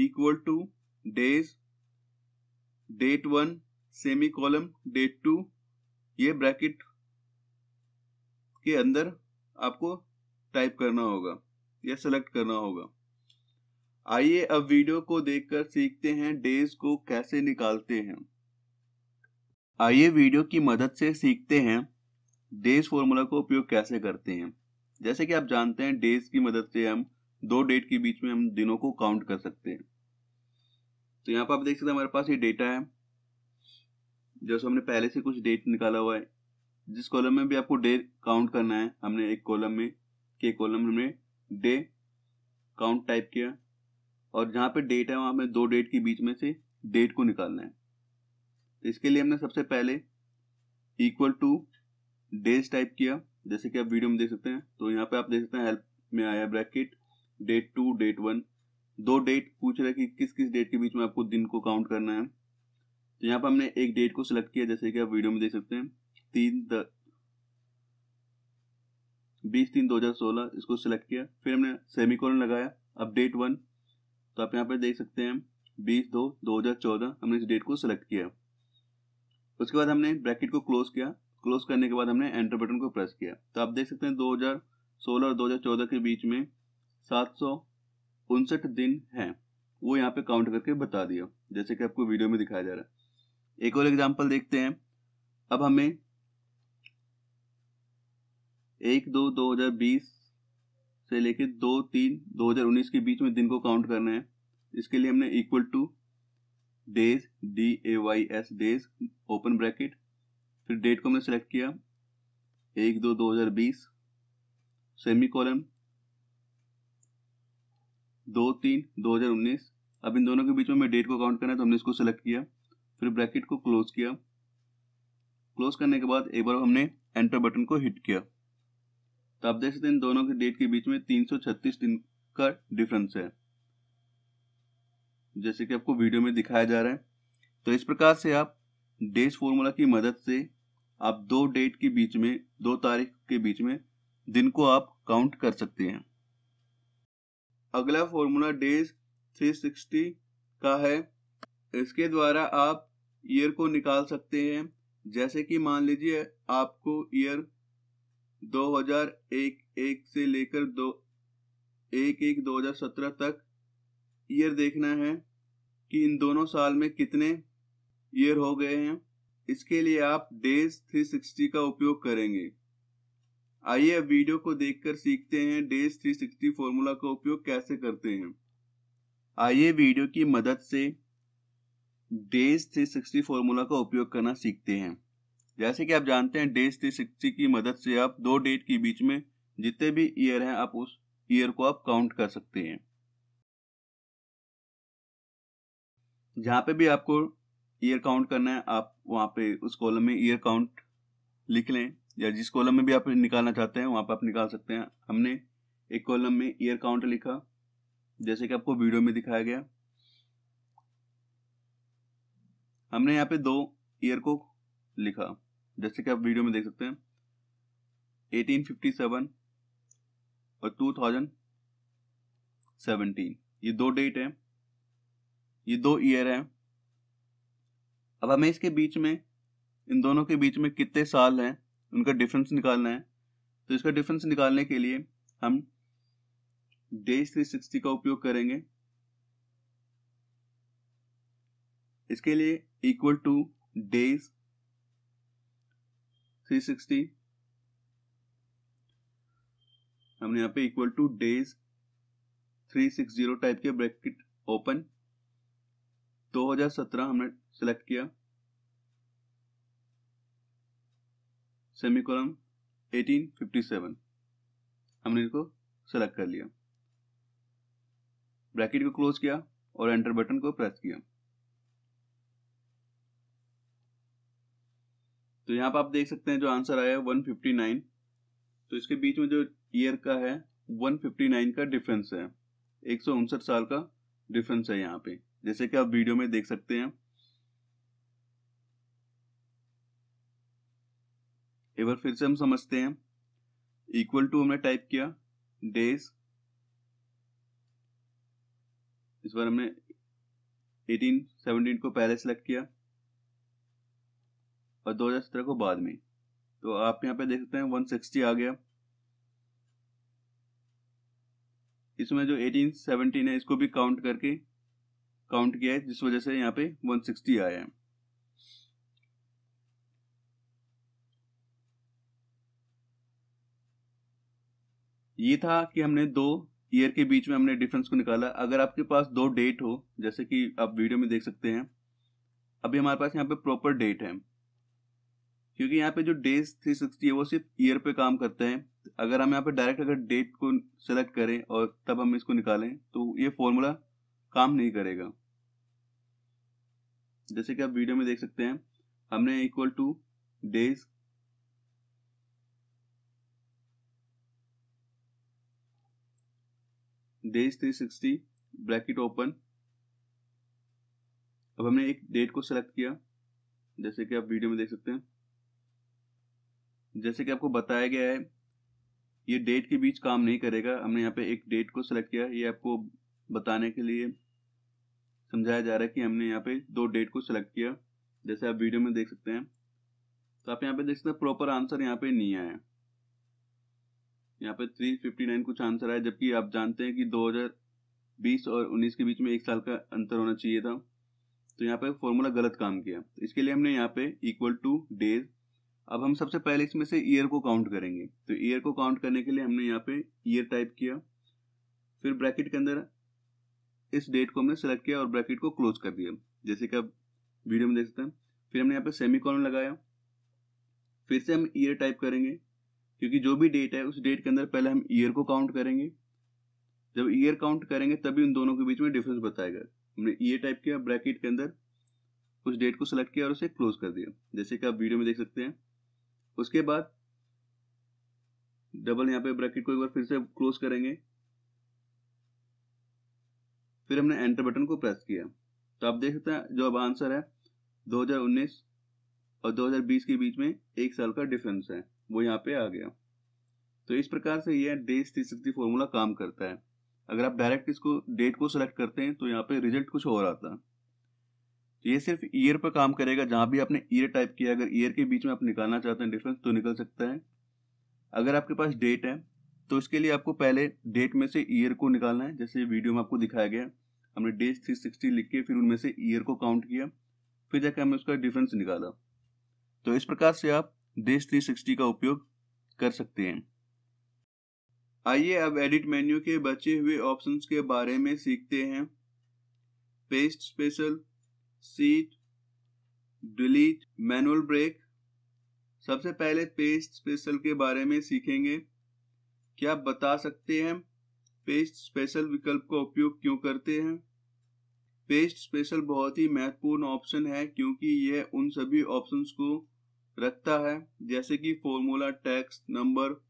S1: equal to days date one semicolon date two ये ब्रैकेट के अंदर आपको टाइप करना होगा या सेलेक्ट करना होगा आइए अब वीडियो को देखकर सीखते हैं डेज को कैसे निकालते हैं आइए वीडियो की मदद से सीखते हैं डेज फॉर्मूला को उपयोग कैसे करते हैं जैसे कि आप जानते हैं डेज की मदद से हम दो डेट के बीच में हम दिनों को काउंट कर सकते हैं तो यहाँ पर आप देख सकते हैं हमारे पास ये डेटा है जैसे हमने पहले से कुछ डेट निकाला हुआ है जिस कॉलम में भी आपको डे काउंट करना है हमने एक कॉलम में के कॉलम में हमने डे काउंट टाइप किया और जहाँ पे डेट है वहाँ हमें दो डेट के बीच में से डेट को निकालना है तो इसके लिए हमने सबसे पहले इक्वल टू डेज टाइप किया जैसे कि आप वीडियो में देख सकते हैं तो यहाँ पे आप देख सकते हैं हेल्प में आया bracket date two date one दो डेट पूछ रहे कि किस किस डेट के बीच में आपको दिन को काउंट करना है तो यहाँ पर हमने एक डेट को सिलेक्ट किया जैसे कि आप वीडियो में देख सकते हैं तीन द बीस तीन दो हजार सोलह इसको सिलेक्ट किया फिर हमने सेमी कॉलन लगाया डेट वन तो आप यहाँ पर देख सकते हैं बीस दो दो हजार चौदह हमने इस डेट को सिलेक्ट किया उसके बाद हमने ब्रैकेट को क्लोज किया क्लोज करने के बाद हमने एंटर बटन को प्रेस किया तो आप देख सकते हैं 2016 और 2014 के बीच में सात दिन है वो यहाँ पे काउंट करके बता दिया जैसे कि आपको वीडियो में दिखाया जा रहा है एक और एग्जाम्पल देखते हैं अब हमें एक दो दो हजार बीस से लेकर दो तीन दो हजार उन्नीस के बीच में दिन को काउंट करना है इसके लिए हमने equal to days D A Y S days open bracket फिर डेट को हमने सेलेक्ट किया एक दो दो हजार बीस सेमी कॉलम दो तीन दो हजार उन्नीस अब इन दोनों के बीच में मैं डेट को काउंट करना है तो हमने इसको सेलेक्ट किया फिर ब्रैकेट को क्लोज किया क्लोज करने के बाद एक बार हमने एंटर बटन को हिट किया तो आप देख सकते हैं इन दोनों के डेट के बीच में 336 दिन का डिफरेंस है जैसे कि आपको वीडियो में दिखाया जा रहा है तो इस प्रकार से आप डेज फॉर्मूला की मदद से आप दो डेट के बीच में दो तारीख के बीच में दिन को आप काउंट कर सकते हैं अगला फॉर्मूला डेज 360 का है इसके द्वारा आप ईयर को निकाल सकते हैं जैसे कि मान लीजिए आपको ईयर 2001 से लेकर दो एक एक दो तक ईयर देखना है कि इन दोनों साल में कितने ईयर हो गए हैं इसके लिए आप डेज 360 का उपयोग करेंगे आइए अब वीडियो को देखकर सीखते हैं डेज 360 फॉर्मूला का उपयोग कैसे करते हैं आइए वीडियो की मदद से डेज 360 फॉर्मूला का उपयोग करना सीखते हैं जैसे कि आप जानते हैं डेज 360 की मदद से आप दो डेट के बीच में जितने भी ईयर हैं आप उस ईयर को आप काउंट कर सकते हैं जहां पे भी आपको ईयर काउंट करना है आप वहाँ पे उस कॉलम में ईयर काउंट लिख लें या जिस कॉलम में भी आप निकालना चाहते हैं वहाँ पे आप निकाल सकते हैं हमने एक कॉलम में ईयर काउंट लिखा जैसे कि आपको वीडियो में दिखाया गया हमने यहाँ पे दो ईयर को लिखा जैसे कि आप वीडियो में देख सकते हैं 1857 और 2017 ये दो डेट हैं ये दो ईयर हैं अब हमें इसके बीच में इन दोनों के बीच में कितने साल हैं उनका डिफरेंस निकालना है तो इसका डिफरेंस निकालने के लिए हम डेज थ्री सिक्सटी का उपयोग करेंगे इसके लिए equal to days three sixty हमने यहां पे equal to days three six zero type के ब्रैकेट ओपन दो हजार सत्रह हमने सेलेक्ट किया सेमीकोलम 1857 एटीन फिफ्टी सेवन हमने इसको सेलेक्ट कर लिया ब्रैकेट को क्लोज किया और एंटर बटन को प्रेस किया तो यहाँ पर आप देख सकते हैं जो आंसर आया वन फिफ्टी नाइन तो इसके बीच में जो ईयर का है वन फिफ्टी नाइन का डिफरेंस है एक सौ उनसठ साल का डिफरेंस है यहाँ पे जैसे कि आप वीडियो में देख सकते हैं एक बार फिर से हम समझते हैं इक्वल टू हमने टाइप किया डेज इस बार हमने 18, 17 को पहले सेलेक्ट किया और 2017 को बाद में तो आप यहां पे देख सकते हैं 160 आ गया इसमें जो 18, 17 है इसको भी काउंट करके काउंट किया है जिस वजह से यहाँ पे 160 आया है ये था कि हमने दो ईयर के बीच में हमने डिफरेंस को निकाला अगर आपके पास दो डेट हो जैसे कि आप वीडियो में देख सकते हैं अभी हमारे पास यहाँ पे प्रॉपर डेट है क्योंकि यहाँ पे जो डेज 360 है वो सिर्फ ईयर पे काम करते हैं अगर हम यहाँ पे डायरेक्ट अगर डेट को सेलेक्ट करें और तब हम इसको निकालें तो ये फॉर्मूला काम नहीं करेगा जैसे कि आप वीडियो में देख सकते हैं हमने equal to days days 360 bracket open अब हमने एक डेट को सेलेक्ट किया जैसे कि आप वीडियो में देख सकते हैं जैसे कि आपको बताया गया है ये डेट के बीच काम नहीं करेगा हमने यहाँ पे एक डेट को सिलेक्ट किया ये आपको बताने के लिए समझाया जा रहा है कि हमने यहाँ पे दो डेट को सिलेक्ट किया जैसे आप वीडियो में देख सकते हैं तो आप यहाँ पे देख सकते हैं प्रॉपर आंसर यहाँ पे नहीं आया यहाँ पर 359 कुछ आंसर आया जबकि आप जानते हैं कि 2020 और 19 के बीच में एक साल का अंतर होना चाहिए था तो यहाँ पर फॉर्मूला गलत काम किया इसके लिए हमने यहाँ पे इक्वल टू डेज अब हम सबसे पहले इसमें से ईयर को काउंट करेंगे तो ईयर को काउंट करने के लिए हमने यहाँ पे ईयर टाइप किया फिर ब्रैकेट के अंदर इस डेट को हमने सेलेक्ट किया और ब्रैकेट को क्लोज कर दिया जैसे कि आप वीडियो में देख सकते हैं फिर हमने यहाँ पे सेमी कॉलम लगाया फिर से हम ईयर टाइप करेंगे क्योंकि जो भी डेट है उस डेट के अंदर पहले हम ईयर को काउंट करेंगे जब ईयर काउंट करेंगे तभी उन दोनों के बीच में डिफरेंस बताएगा हमने ईयर टाइप किया ब्रैकेट के अंदर उस डेट को सिलेक्ट किया और उसे क्लोज कर दिया जैसे कि आप वीडियो में देख सकते हैं उसके बाद डबल यहाँ पे ब्रैकेट को एक बार फिर से क्लोज करेंगे फिर हमने एंटर बटन को प्रेस किया तो आप देख सकते हैं जो अब आंसर है 2019 और 2020 के बीच में एक साल का डिफरेंस है वो यहाँ पे आ गया तो इस प्रकार से यह डेज थ्री सिक्सटी फॉर्मूला काम करता है अगर आप डायरेक्ट इसको डेट को सिलेक्ट करते हैं तो यहाँ पे रिजल्ट कुछ और आता है तो ये सिर्फ ईयर पर काम करेगा जहां भी आपने ईयर टाइप किया अगर ईयर के बीच में आप निकालना चाहते हैं डिफरेंस तो निकल सकता है अगर आपके पास डेट है तो इसके लिए आपको पहले डेट में से ईयर को निकालना है जैसे वीडियो में आपको दिखाया गया हमने डेज थ्री सिक्सटी लिख के फिर उनमें से ईयर को काउंट किया फिर जाकर हमने उसका डिफरेंस निकाला तो इस प्रकार से आप डिश सिक्सटी का उपयोग कर सकते हैं आइए अब एडिट मेन्यू के बचे हुए ऑप्शंस के बारे में सीखते हैं paste special sheet delete manual break सबसे पहले पेस्ट स्पेशल के बारे में सीखेंगे क्या आप बता सकते हैं पेस्ट स्पेशल विकल्प का उपयोग क्यों करते हैं पेस्ट स्पेशल बहुत ही महत्वपूर्ण ऑप्शन है क्योंकि यह उन सभी ऑप्शंस को रखता है जैसे कि फॉर्मूला टेक्स्ट नंबर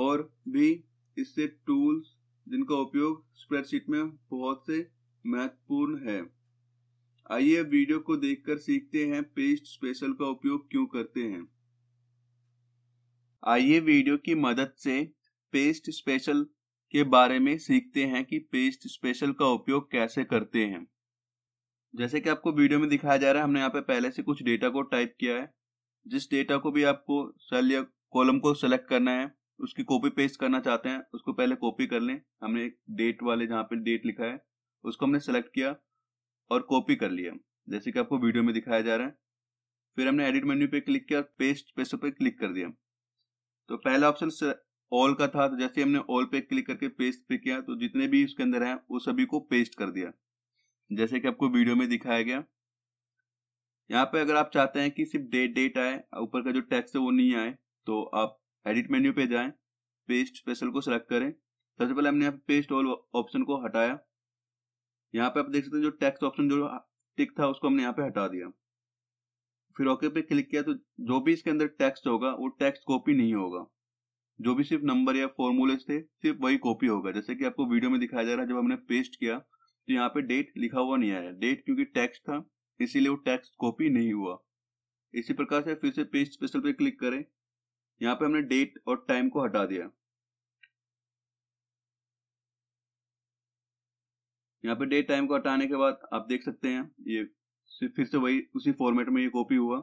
S1: और भी इससे टूल्स जिनका उपयोग स्प्रेडशीट में बहुत से महत्वपूर्ण है आइए वीडियो को देखकर सीखते हैं पेस्ट स्पेशल का उपयोग क्यों करते हैं आइए वीडियो की मदद से पेस्ट स्पेशल के बारे में सीखते हैं कि पेस्ट स्पेशल का उपयोग कैसे करते हैं जैसे कि आपको वीडियो में दिखाया जा रहा है हमने यहाँ पे पहले से कुछ डेटा को टाइप किया है जिस डेटा को भी आपको सेल या कॉलम को सेलेक्ट करना है उसकी कॉपी पेस्ट करना चाहते हैं उसको पहले कॉपी कर लें हमने एक डेट वाले जहाँ पे डेट लिखा है उसको हमने सेलेक्ट किया और कॉपी कर लिया जैसे कि आपको वीडियो में दिखाया जा रहा है फिर हमने एडिट मेन्यू पे क्लिक किया पेस्ट पेस्ट पे क्लिक कर दिया तो पहला ऑप्शन ऑल का था तो जैसे हमने ऑल पे क्लिक करके पेस्ट पे किया तो जितने भी उसके अंदर हैं वो सभी को पेस्ट कर दिया जैसे कि आपको वीडियो में दिखाया गया यहाँ पे अगर आप चाहते हैं कि सिर्फ डेट डेट आए ऊपर का जो टैक्स है वो नहीं आए तो आप एडिट मेन्यू पे जाए पेस्ट स्पेशल को सिलेक्ट करें सबसे पहले हमने पेस्ट ऑल ऑप्शन को हटाया यहाँ पे आप देख सकते हैं जो टैक्स ऑप्शन जो टिक था उसको हमने यहाँ पे हटा दिया फिर ओके पे क्लिक किया तो जो भी इसके अंदर टेक्स्ट होगा वो टेक्स्ट कॉपी नहीं होगा जो भी सिर्फ नंबर या फॉर्मूले थे सिर्फ वही कॉपी होगा जैसे कि आपको वीडियो में दिखाया जा रहा है जब हमने पेस्ट किया तो यहाँ पे डेट लिखा हुआ नहीं आया डेट क्योंकि टेक्स्ट था इसीलिए वो टेक्स्ट कॉपी नहीं हुआ इसी प्रकार से फिर से पेस्ट स्पेशल पे क्लिक करें यहाँ पे हमने डेट और टाइम को हटा दिया यहाँ पे डेट टाइम को हटाने के बाद आप देख सकते हैं ये फिर से वही उसी फॉर्मेट में ये कॉपी हुआ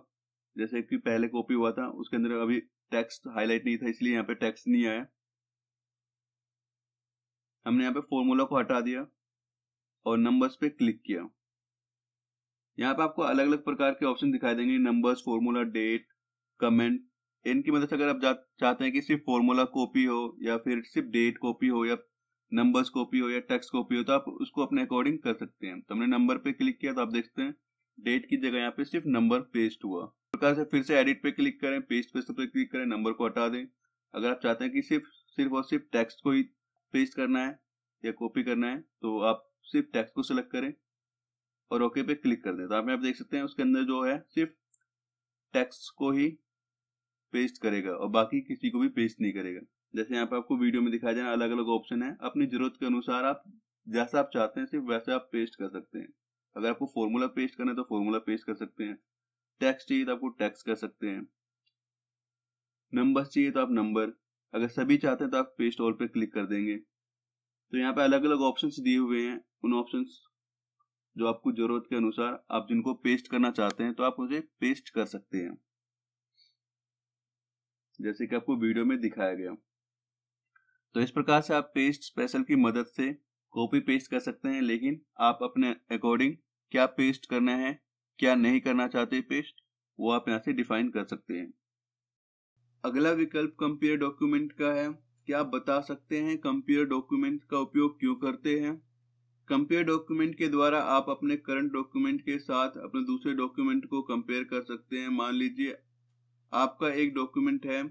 S1: जैसे कि पहले कॉपी हुआ था उसके अंदर अभी टेक्स्ट हाईलाइट नहीं था इसलिए यहाँ पे टेक्स्ट नहीं आया हमने यहाँ पे फॉर्मूला को हटा दिया और नंबर्स पे क्लिक किया यहाँ पे आपको अलग अलग प्रकार के ऑप्शन दिखाई देंगे नंबर्स फॉर्मूला डेट कमेंट इनकी मदद से अगर आप चाहते हैं कि सिर्फ फॉर्मूला कॉपी हो या फिर सिर्फ डेट कॉपी हो या नंबर्स कॉपी हो या टेक्स्ट कॉपी हो तो आप उसको अपने अकॉर्डिंग कर सकते हैं तो हमने नंबर पे क्लिक किया तो आप देखते हैं डेट की जगह यहाँ पे सिर्फ नंबर पेस्ट हुआ प्रकार से फिर से एडिट पे क्लिक करें पेस्ट पेस्ट पे क्लिक करें नंबर को हटा दें अगर आप चाहते हैं कि सिर्फ सिर्फ और सिर्फ टेक्स्ट को ही पेस्ट करना है या कॉपी करना है तो आप सिर्फ टेक्स्ट को सिलेक्ट करें और ओके पे क्लिक कर दें तो आप देख सकते हैं उसके अंदर जो है सिर्फ टेक्स्ट को ही पेस्ट करेगा और बाकी किसी को भी पेस्ट नहीं करेगा जैसे यहाँ पे आपको वीडियो में दिखाया जाए अलग अलग ऑप्शन है अपनी जरूरत के अनुसार आप जैसा आप चाहते हैं सिर्फ वैसे आप पेस्ट कर सकते हैं अगर आपको फॉर्मूला पेस्ट करना है तो फॉर्मूला पेस्ट कर सकते हैं टैक्स चाहिए तो आपको टैक्स कर सकते हैं नंबर चाहिए तो आप नंबर अगर सभी चाहते हैं तो आप पेस्ट ऑल पे क्लिक कर देंगे तो यहाँ पे अलग अलग ऑप्शंस दिए हुए हैं उन ऑप्शंस जो आपको जरूरत के अनुसार आप जिनको पेस्ट करना चाहते हैं तो आप उसे पेस्ट कर सकते हैं जैसे कि आपको वीडियो में दिखाया गया तो इस प्रकार से आप पेस्ट स्पेशल की मदद से कॉपी पेस्ट कर सकते हैं लेकिन आप अपने अकॉर्डिंग क्या पेस्ट करना है क्या नहीं करना चाहते पेस्ट वो आप यहाँ से डिफाइन कर सकते हैं अगला विकल्प कंप्यूटर डॉक्यूमेंट का है क्या आप बता सकते हैं कंप्यूटर डॉक्यूमेंट का उपयोग क्यों करते हैं कंपेयर डॉक्यूमेंट के द्वारा आप अपने करंट डॉक्यूमेंट के साथ अपने दूसरे डॉक्यूमेंट को कंपेयर कर सकते हैं मान लीजिए आपका एक डॉक्यूमेंट है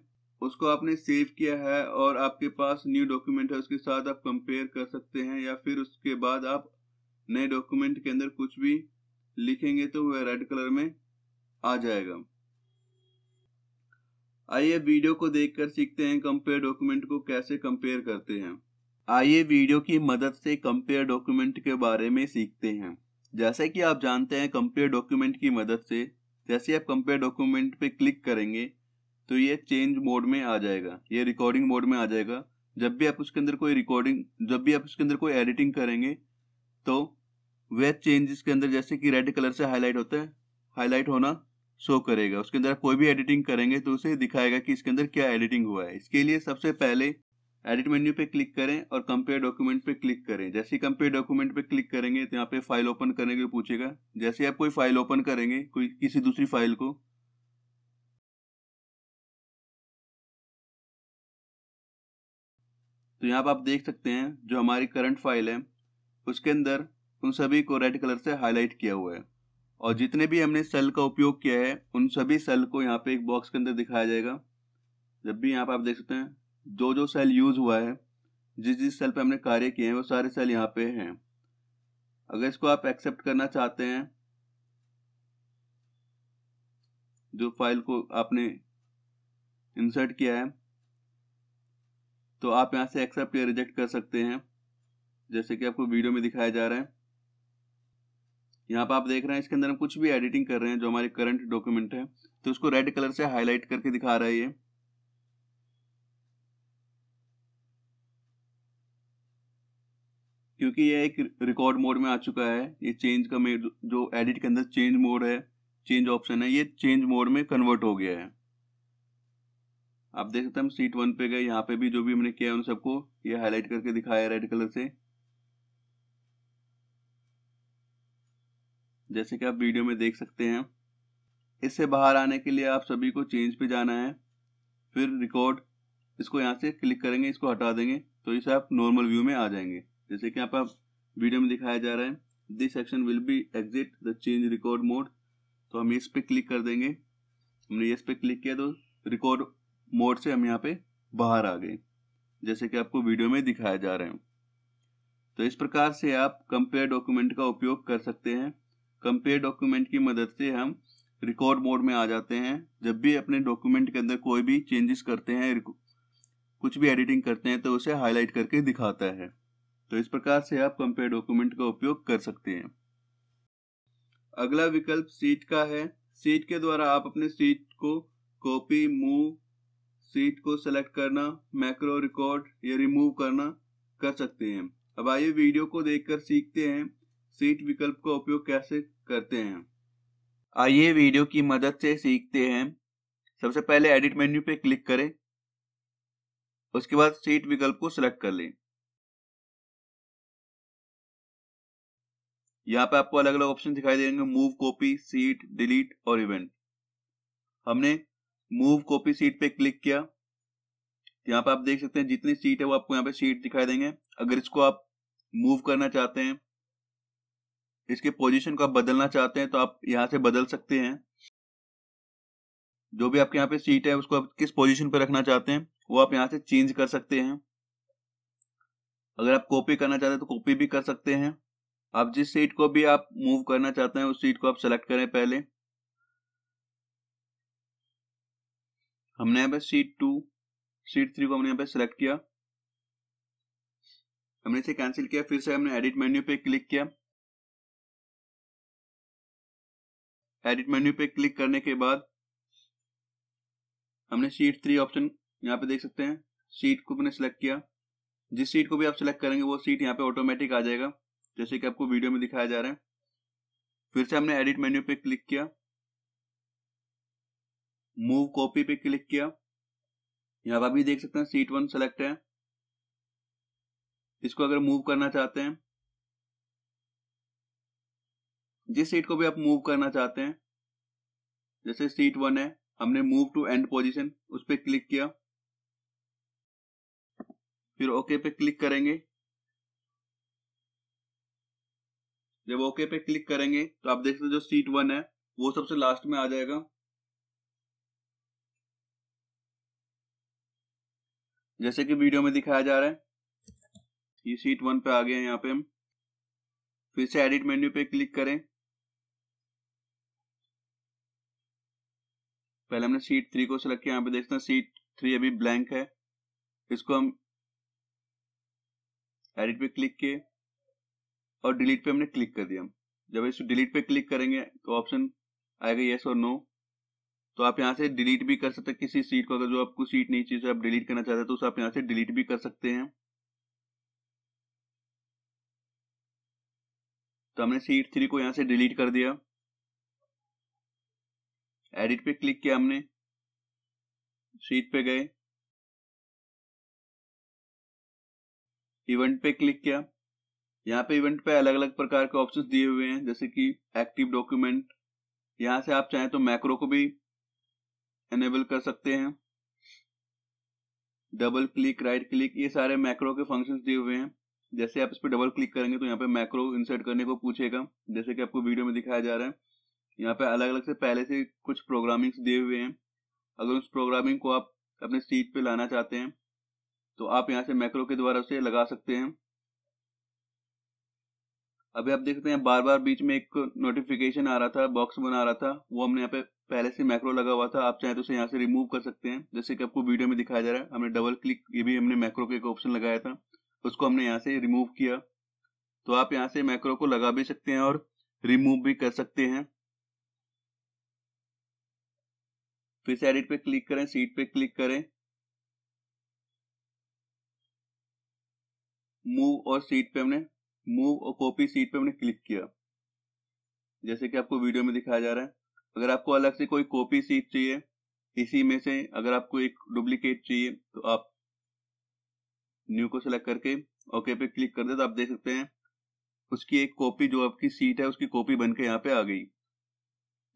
S1: उसको आपने सेव किया है और आपके पास न्यू डॉक्यूमेंट है उसके साथ आप कंपेयर कर सकते हैं या फिर उसके बाद आप नए डॉक्यूमेंट के अंदर कुछ भी लिखेंगे तो वह रेड कलर में आ जाएगा आइए वीडियो को देखकर सीखते हैं कंपेयर डॉक्यूमेंट को कैसे कंपेयर करते हैं आइए वीडियो की मदद से कंपेयर डॉक्यूमेंट के बारे में सीखते हैं जैसे कि आप जानते हैं कंपेयर डॉक्यूमेंट की मदद से जैसे आप कंपेयर डॉक्यूमेंट पे क्लिक करेंगे तो ये चेंज मोड में आ जाएगा ये रिकॉर्डिंग मोड में आ जाएगा जब भी आप उसके अंदर कोई रिकॉर्डिंग जब भी आप उसके अंदर कोई एडिटिंग करेंगे तो वे चेंजेस के अंदर जैसे कि रेड कलर से हाईलाइट होता है हाईलाइट होना शो करेगा उसके अंदर कोई भी एडिटिंग करेंगे तो उसे दिखाएगा कि इसके अंदर क्या एडिटिंग हुआ है इसके लिए सबसे पहले एडिट मेन्यू पे क्लिक करें और कंपेयर डॉक्यूमेंट पे क्लिक करें जैसे ही कंपेयर डॉक्यूमेंट पे क्लिक करेंगे तो यहाँ पे फाइल ओपन करने के लिए पूछेगा जैसे आप कोई फाइल ओपन करेंगे कोई किसी दूसरी फाइल को तो यहाँ पर आप देख सकते हैं जो हमारी करंट फाइल है उसके अंदर उन सभी को रेड कलर से हाईलाइट किया हुआ है और जितने भी हमने सेल का उपयोग किया है उन सभी सेल को यहाँ पे एक बॉक्स के अंदर दिखाया जाएगा जब भी यहाँ पर आप देख सकते हैं जो जो सेल यूज़ हुआ है जिस जिस सेल पे हमने कार्य किए हैं वो सारे सेल यहाँ पे हैं अगर इसको आप एक्सेप्ट करना चाहते हैं जो फाइल को आपने इंसर्ट किया है तो आप यहाँ से एक्सेप्ट या रिजेक्ट कर सकते हैं जैसे कि आपको वीडियो में दिखाया जा रहा है यहाँ पर आप देख रहे हैं इसके अंदर हम कुछ भी एडिटिंग कर रहे हैं जो हमारे करंट डॉक्यूमेंट है तो उसको रेड कलर से हाईलाइट करके दिखा रहा है ये क्योंकि ये एक रिकॉर्ड मोड में आ चुका है ये चेंज का मेड जो एडिट के अंदर चेंज मोड है चेंज ऑप्शन है ये चेंज मोड में कन्वर्ट हो गया है आप देख सकते हैं हम सीट वन पे गए यहाँ पे भी जो भी हमने किया है उन सबको ये हाईलाइट करके दिखाया है रेड कलर से जैसे कि आप वीडियो में देख सकते हैं इससे बाहर आने के लिए आप सभी को चेंज पे जाना है फिर रिकॉर्ड इसको यहाँ से क्लिक करेंगे इसको हटा देंगे तो इसे आप नॉर्मल व्यू में आ जाएंगे जैसे कि आप वीडियो में दिखाया जा रहा है this section will be exit the change record mode तो हम इस पे क्लिक कर देंगे हमने इस पे क्लिक किया तो रिकॉर्ड मोड से हम यहाँ पे बाहर आ गए जैसे कि आपको वीडियो में दिखाया जा रहे है तो इस प्रकार से आप कंपेयर डॉक्यूमेंट का उपयोग कर सकते हैं कंपेयर डॉक्यूमेंट की मदद से हम रिकॉर्ड मोड में आ जाते हैं जब भी अपने डॉक्यूमेंट के अंदर कोई भी चेंजेस करते हैं कुछ भी एडिटिंग करते हैं तो उसे हाईलाइट करके दिखाता है तो इस प्रकार से आप कंपेयर डॉक्यूमेंट का उपयोग कर सकते हैं अगला विकल्प सीट का है सीट के द्वारा आप अपने सीट को कॉपी मूव सीट को सेलेक्ट करना मैक्रो रिकॉर्ड या रिमूव करना कर सकते हैं अब आइए वीडियो को देखकर सीखते हैं सीट विकल्प का उपयोग कैसे करते हैं आइए वीडियो की मदद से सीखते हैं सबसे पहले एडिट मेन्यू पे क्लिक करें उसके बाद सीट विकल्प को सिलेक्ट कर लें यहाँ पे आपको अलग अलग ऑप्शन दिखाई देंगे मूव कॉपी सीट डिलीट और इवेंट हमने मूव कॉपी सीट पे क्लिक किया यहाँ पे आप देख सकते हैं जितनी सीट है वो आपको यहाँ पे सीट दिखाई देंगे अगर इसको आप मूव करना चाहते हैं इसके पोजीशन को आप बदलना चाहते हैं तो आप यहाँ से बदल सकते हैं जो भी आपके यहाँ पे सीट है उसको आप किस पोजीशन पर रखना चाहते हैं वो आप यहाँ से चेंज कर सकते हैं अगर आप कॉपी करना चाहते हैं तो कॉपी भी कर सकते हैं अब जिस सीट को भी आप मूव करना चाहते हैं उस सीट को आप सेलेक्ट करें पहले हमने यहाँ पे सीट टू सीट थ्री को हमने यहाँ पे सेलेक्ट किया हमने इसे कैंसिल किया फिर से हमने एडिट मेन्यू पे क्लिक किया एडिट मेन्यू पे क्लिक करने के बाद हमने सीट थ्री ऑप्शन यहाँ पे देख सकते हैं सीट को हमने सेलेक्ट किया जिस सीट को भी आप सिलेक्ट करेंगे वो सीट यहाँ पे ऑटोमेटिक आ जाएगा जैसे कि आपको वीडियो में दिखाया जा रहा है फिर से हमने एडिट मेन्यू पे क्लिक किया मूव कॉपी पे क्लिक किया यहां पर भी देख सकते हैं सीट वन सेलेक्ट है इसको अगर मूव करना चाहते हैं जिस सीट को भी आप मूव करना चाहते हैं जैसे सीट वन है हमने मूव टू एंड पोजिशन उस पर क्लिक किया फिर ओके पे क्लिक करेंगे जब ओके पे क्लिक करेंगे तो आप देख सकते जो सीट वन है वो सबसे लास्ट में आ जाएगा जैसे कि वीडियो में दिखाया जा रहा है ये सीट वन पे आ गए हैं यहाँ पे हम फिर से एडिट मेन्यू पे क्लिक करें पहले हमने सीट थ्री को सिलेक्ट किया यहाँ पे देखते हैं सीट थ्री अभी ब्लैंक है इसको हम एडिट पे क्लिक किए और डिलीट पे हमने क्लिक कर दिया जब इस डिलीट पे क्लिक करेंगे तो ऑप्शन आएगा येस और नो तो आप यहाँ से डिलीट भी कर सकते हैं किसी सीट को अगर जो आपको सीट नहीं चाहिए तो आप डिलीट करना चाहते हैं तो उसे आप यहाँ से डिलीट भी कर सकते हैं तो हमने सीट थ्री को यहाँ से डिलीट कर दिया एडिट पे क्लिक किया हमने सीट पे गए इवेंट पे क्लिक किया यहाँ पे इवेंट पे अलग अलग प्रकार के ऑप्शन दिए हुए हैं जैसे कि एक्टिव डॉक्यूमेंट यहाँ से आप चाहें तो मैक्रो को भी एनेबल कर सकते हैं डबल क्लिक राइट क्लिक ये सारे मैक्रो के फंक्शंस दिए हुए हैं जैसे आप इस पर डबल क्लिक करेंगे तो यहाँ पे मैक्रो इंसर्ट करने को पूछेगा जैसे कि आपको वीडियो में दिखाया जा रहा है यहाँ पे अलग अलग से पहले से कुछ प्रोग्रामिंग दिए हुए हैं अगर उस प्रोग्रामिंग को आप अपने सीट पे लाना चाहते हैं तो आप यहाँ से मैक्रो के द्वारा उसे लगा सकते हैं अभी आप देखते हैं बार बार बीच में एक नोटिफिकेशन आ रहा था बॉक्स बना रहा था वो हमने यहाँ पे पहले से मैक्रो लगा हुआ था आप चाहे तो उसे यहाँ से रिमूव कर सकते हैं जैसे कि आपको वीडियो में दिखाया जा रहा है हमने डबल क्लिक ये भी हमने मैक्रो का एक ऑप्शन लगाया था उसको हमने यहाँ से रिमूव किया तो आप यहाँ से मैक्रो को लगा भी सकते हैं और रिमूव भी कर सकते हैं फिर से एडिट पे क्लिक करें सीट पे क्लिक करें मूव और सीट पे हमने मूव और कॉपी सीट पे हमने क्लिक किया जैसे कि आपको वीडियो में दिखाया जा रहा है अगर आपको अलग से कोई कॉपी सीट चाहिए इसी में से अगर आपको एक डुप्लीकेट चाहिए तो आप न्यू को सिलेक्ट करके ओके पे क्लिक कर दे तो आप देख सकते हैं उसकी एक कॉपी जो आपकी सीट है उसकी कॉपी बनकर यहाँ पे आ गई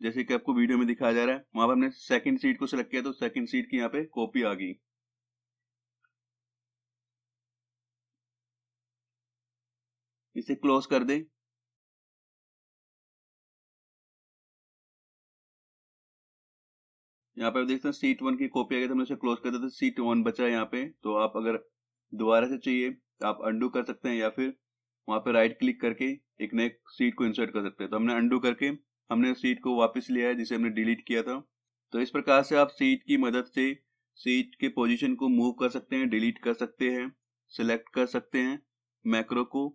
S1: जैसे कि आपको वीडियो में दिखाया जा रहा है वहां पर हमने सेकंड सीट को सिलेक्ट किया तो सेकंड सीट की यहाँ पे कॉपी आ गई इसे क्लोज कर दें यहाँ पे आप देखते हैं सीट वन की कॉपी आ गई तो हमने क्लोज कर दिया था सीट वन बचा है यहाँ पे तो आप अगर दोबारा से चाहिए तो आप अंडू कर सकते हैं या फिर वहां पे राइट क्लिक करके एक नए सीट को इंसर्ट कर सकते हैं तो हमने अंडू करके हमने सीट को वापस लिया है जिसे हमने डिलीट किया था तो इस प्रकार से आप सीट की मदद से सीट के पोजिशन को मूव कर सकते हैं डिलीट कर सकते हैं सिलेक्ट कर सकते हैं मैक्रो को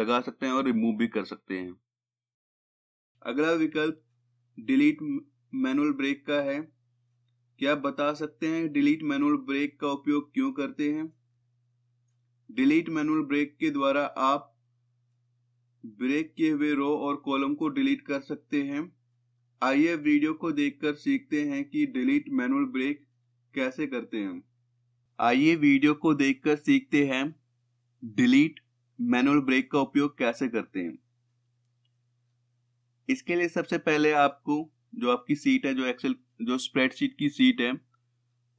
S1: लगा सकते हैं और रिमूव भी कर सकते हैं अगला विकल्प डिलीट मैनुअल ब्रेक का है क्या आप बता सकते हैं डिलीट मैनुअल ब्रेक का उपयोग क्यों करते हैं डिलीट मैनुअल ब्रेक के द्वारा आप ब्रेक किए हुए रो और कॉलम को डिलीट कर सकते हैं आइए वीडियो को देखकर सीखते हैं कि डिलीट मैनुअल ब्रेक कैसे करते हैं आइए वीडियो को देखकर सीखते हैं डिलीट मैनुअल ब्रेक का उपयोग कैसे करते हैं इसके लिए सबसे पहले आपको जो आपकी सीट है जो एक्सेल जो स्प्रेडशीट की सीट है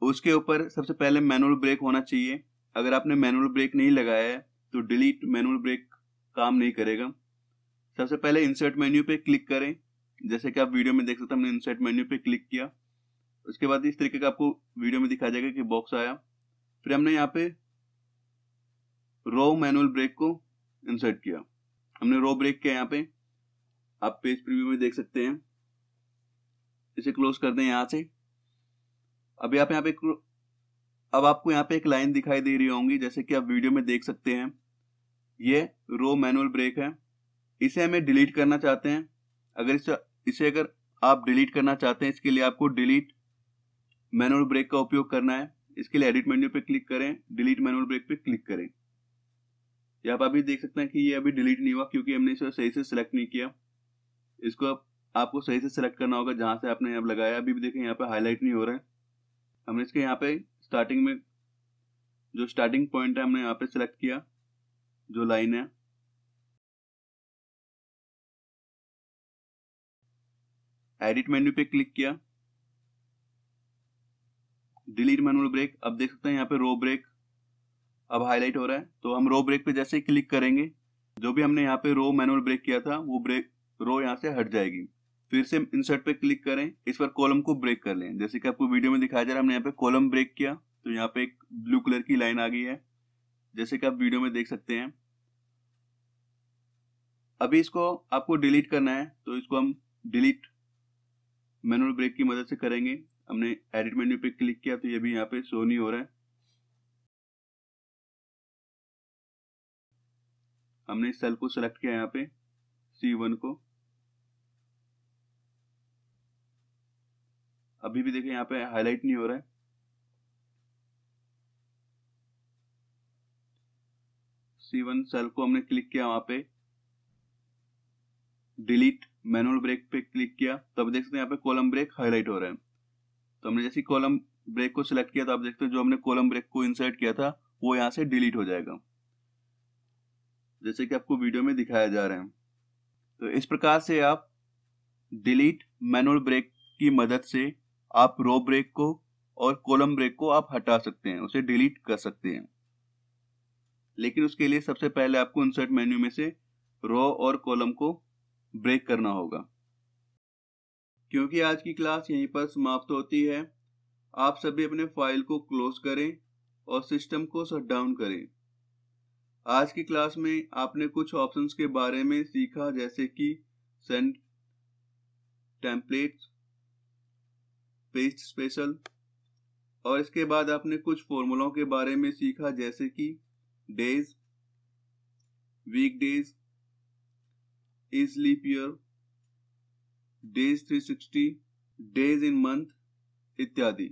S1: उसके ऊपर सबसे पहले मैनुअल ब्रेक होना चाहिए अगर आपने मैनुअल ब्रेक नहीं लगाया है तो डिलीट मैनुअल ब्रेक काम नहीं करेगा सबसे पहले इंसर्ट मेन्यू पे क्लिक करें जैसे कि आप वीडियो में देख सकते हैं हमने इंसर्ट मेन्यू पे क्लिक किया उसके बाद इस तरीके का आपको वीडियो में दिखा जाएगा कि बॉक्स आया फिर हमने यहाँ पे रो मैनुअल ब्रेक को इंसर्ट किया हमने रो ब्रेक किया यहाँ पे आप पेज प्रीव्यू में देख सकते हैं इसे क्लोज कर दें यहां से अभी आप यहाँ पे अब आपको यहाँ पे एक लाइन दिखाई दे रही होंगी जैसे कि आप वीडियो में देख सकते हैं ये रो मैनुअल ब्रेक है इसे हमें डिलीट करना चाहते हैं अगर इसे इसे अगर आप डिलीट करना चाहते हैं इसके लिए आपको डिलीट मैनुअल ब्रेक का उपयोग करना है इसके लिए एडिट मेन्यू पे क्लिक करें डिलीट मैनुअल ब्रेक पे क्लिक करें आप अभी देख सकते हैं कि ये अभी डिलीट नहीं हुआ क्योंकि हमने इसको सही से सिलेक्ट नहीं किया इसको आप, आपको सही से सिलेक्ट करना होगा जहां से आपने यहाँ लगाया अभी भी देखें यहाँ पे हाईलाइट नहीं हो रहा है हमने इसके यहाँ पे स्टार्टिंग में जो स्टार्टिंग पॉइंट है हमने यहाँ पे सिलेक्ट किया जो लाइन है एडिट मेन्यू पे क्लिक किया डिलीट मैनुअल ब्रेक अब देख सकते हैं यहाँ पे रो ब्रेक अब हाईलाइट हो रहा है तो हम रो ब्रेक पे जैसे ही क्लिक करेंगे जो भी हमने यहाँ पे रो मैनुअल ब्रेक किया था वो ब्रेक रो यहाँ से हट जाएगी फिर से इंसर्ट पे क्लिक करें इस पर कॉलम को ब्रेक कर लें जैसे कि आपको वीडियो में दिखाया जा रहा है हमने यहाँ पे कॉलम ब्रेक किया तो यहाँ पे एक ब्लू कलर की लाइन आ गई है जैसे कि आप वीडियो में देख सकते हैं अभी इसको आपको डिलीट करना है तो इसको हम डिलीट मैनुअल ब्रेक की मदद से करेंगे हमने एडिट मेन्यू पे क्लिक किया तो ये भी यहाँ पे शो नहीं हो रहा है हमने इस सेल को सिलेक्ट किया यहाँ पे सी वन को अभी भी देखें यहाँ पे हाईलाइट नहीं हो रहा है सी वन सेल को हमने क्लिक किया वहां पे डिलीट मैनुअल ब्रेक पे क्लिक किया तब देख सकते हैं यहाँ पे कॉलम ब्रेक हाईलाइट हो रहा है तो हमने जैसे कॉलम ब्रेक को सिलेक्ट किया तो आप देखते हैं जो हमने कॉलम ब्रेक को इंसर्ट किया था वो यहां से डिलीट हो जाएगा जैसे कि आपको वीडियो में दिखाया जा रहा है तो इस प्रकार से आप डिलीट मैनुअल ब्रेक की मदद से आप रो ब्रेक को और कॉलम ब्रेक को आप हटा सकते हैं उसे डिलीट कर सकते हैं लेकिन उसके लिए सबसे पहले आपको इंसर्ट मेन्यू में से रो और कॉलम को ब्रेक करना होगा क्योंकि आज की क्लास यहीं पर समाप्त होती है आप सभी अपने फाइल को क्लोज करें और सिस्टम को शट डाउन करें आज की क्लास में आपने कुछ ऑप्शंस के बारे में सीखा जैसे कि सेंड टेम्पलेट पेस्ट स्पेशल और इसके बाद आपने कुछ फॉर्मूलों के बारे में सीखा जैसे कि days week days is leap year days 360 days in month इत्यादि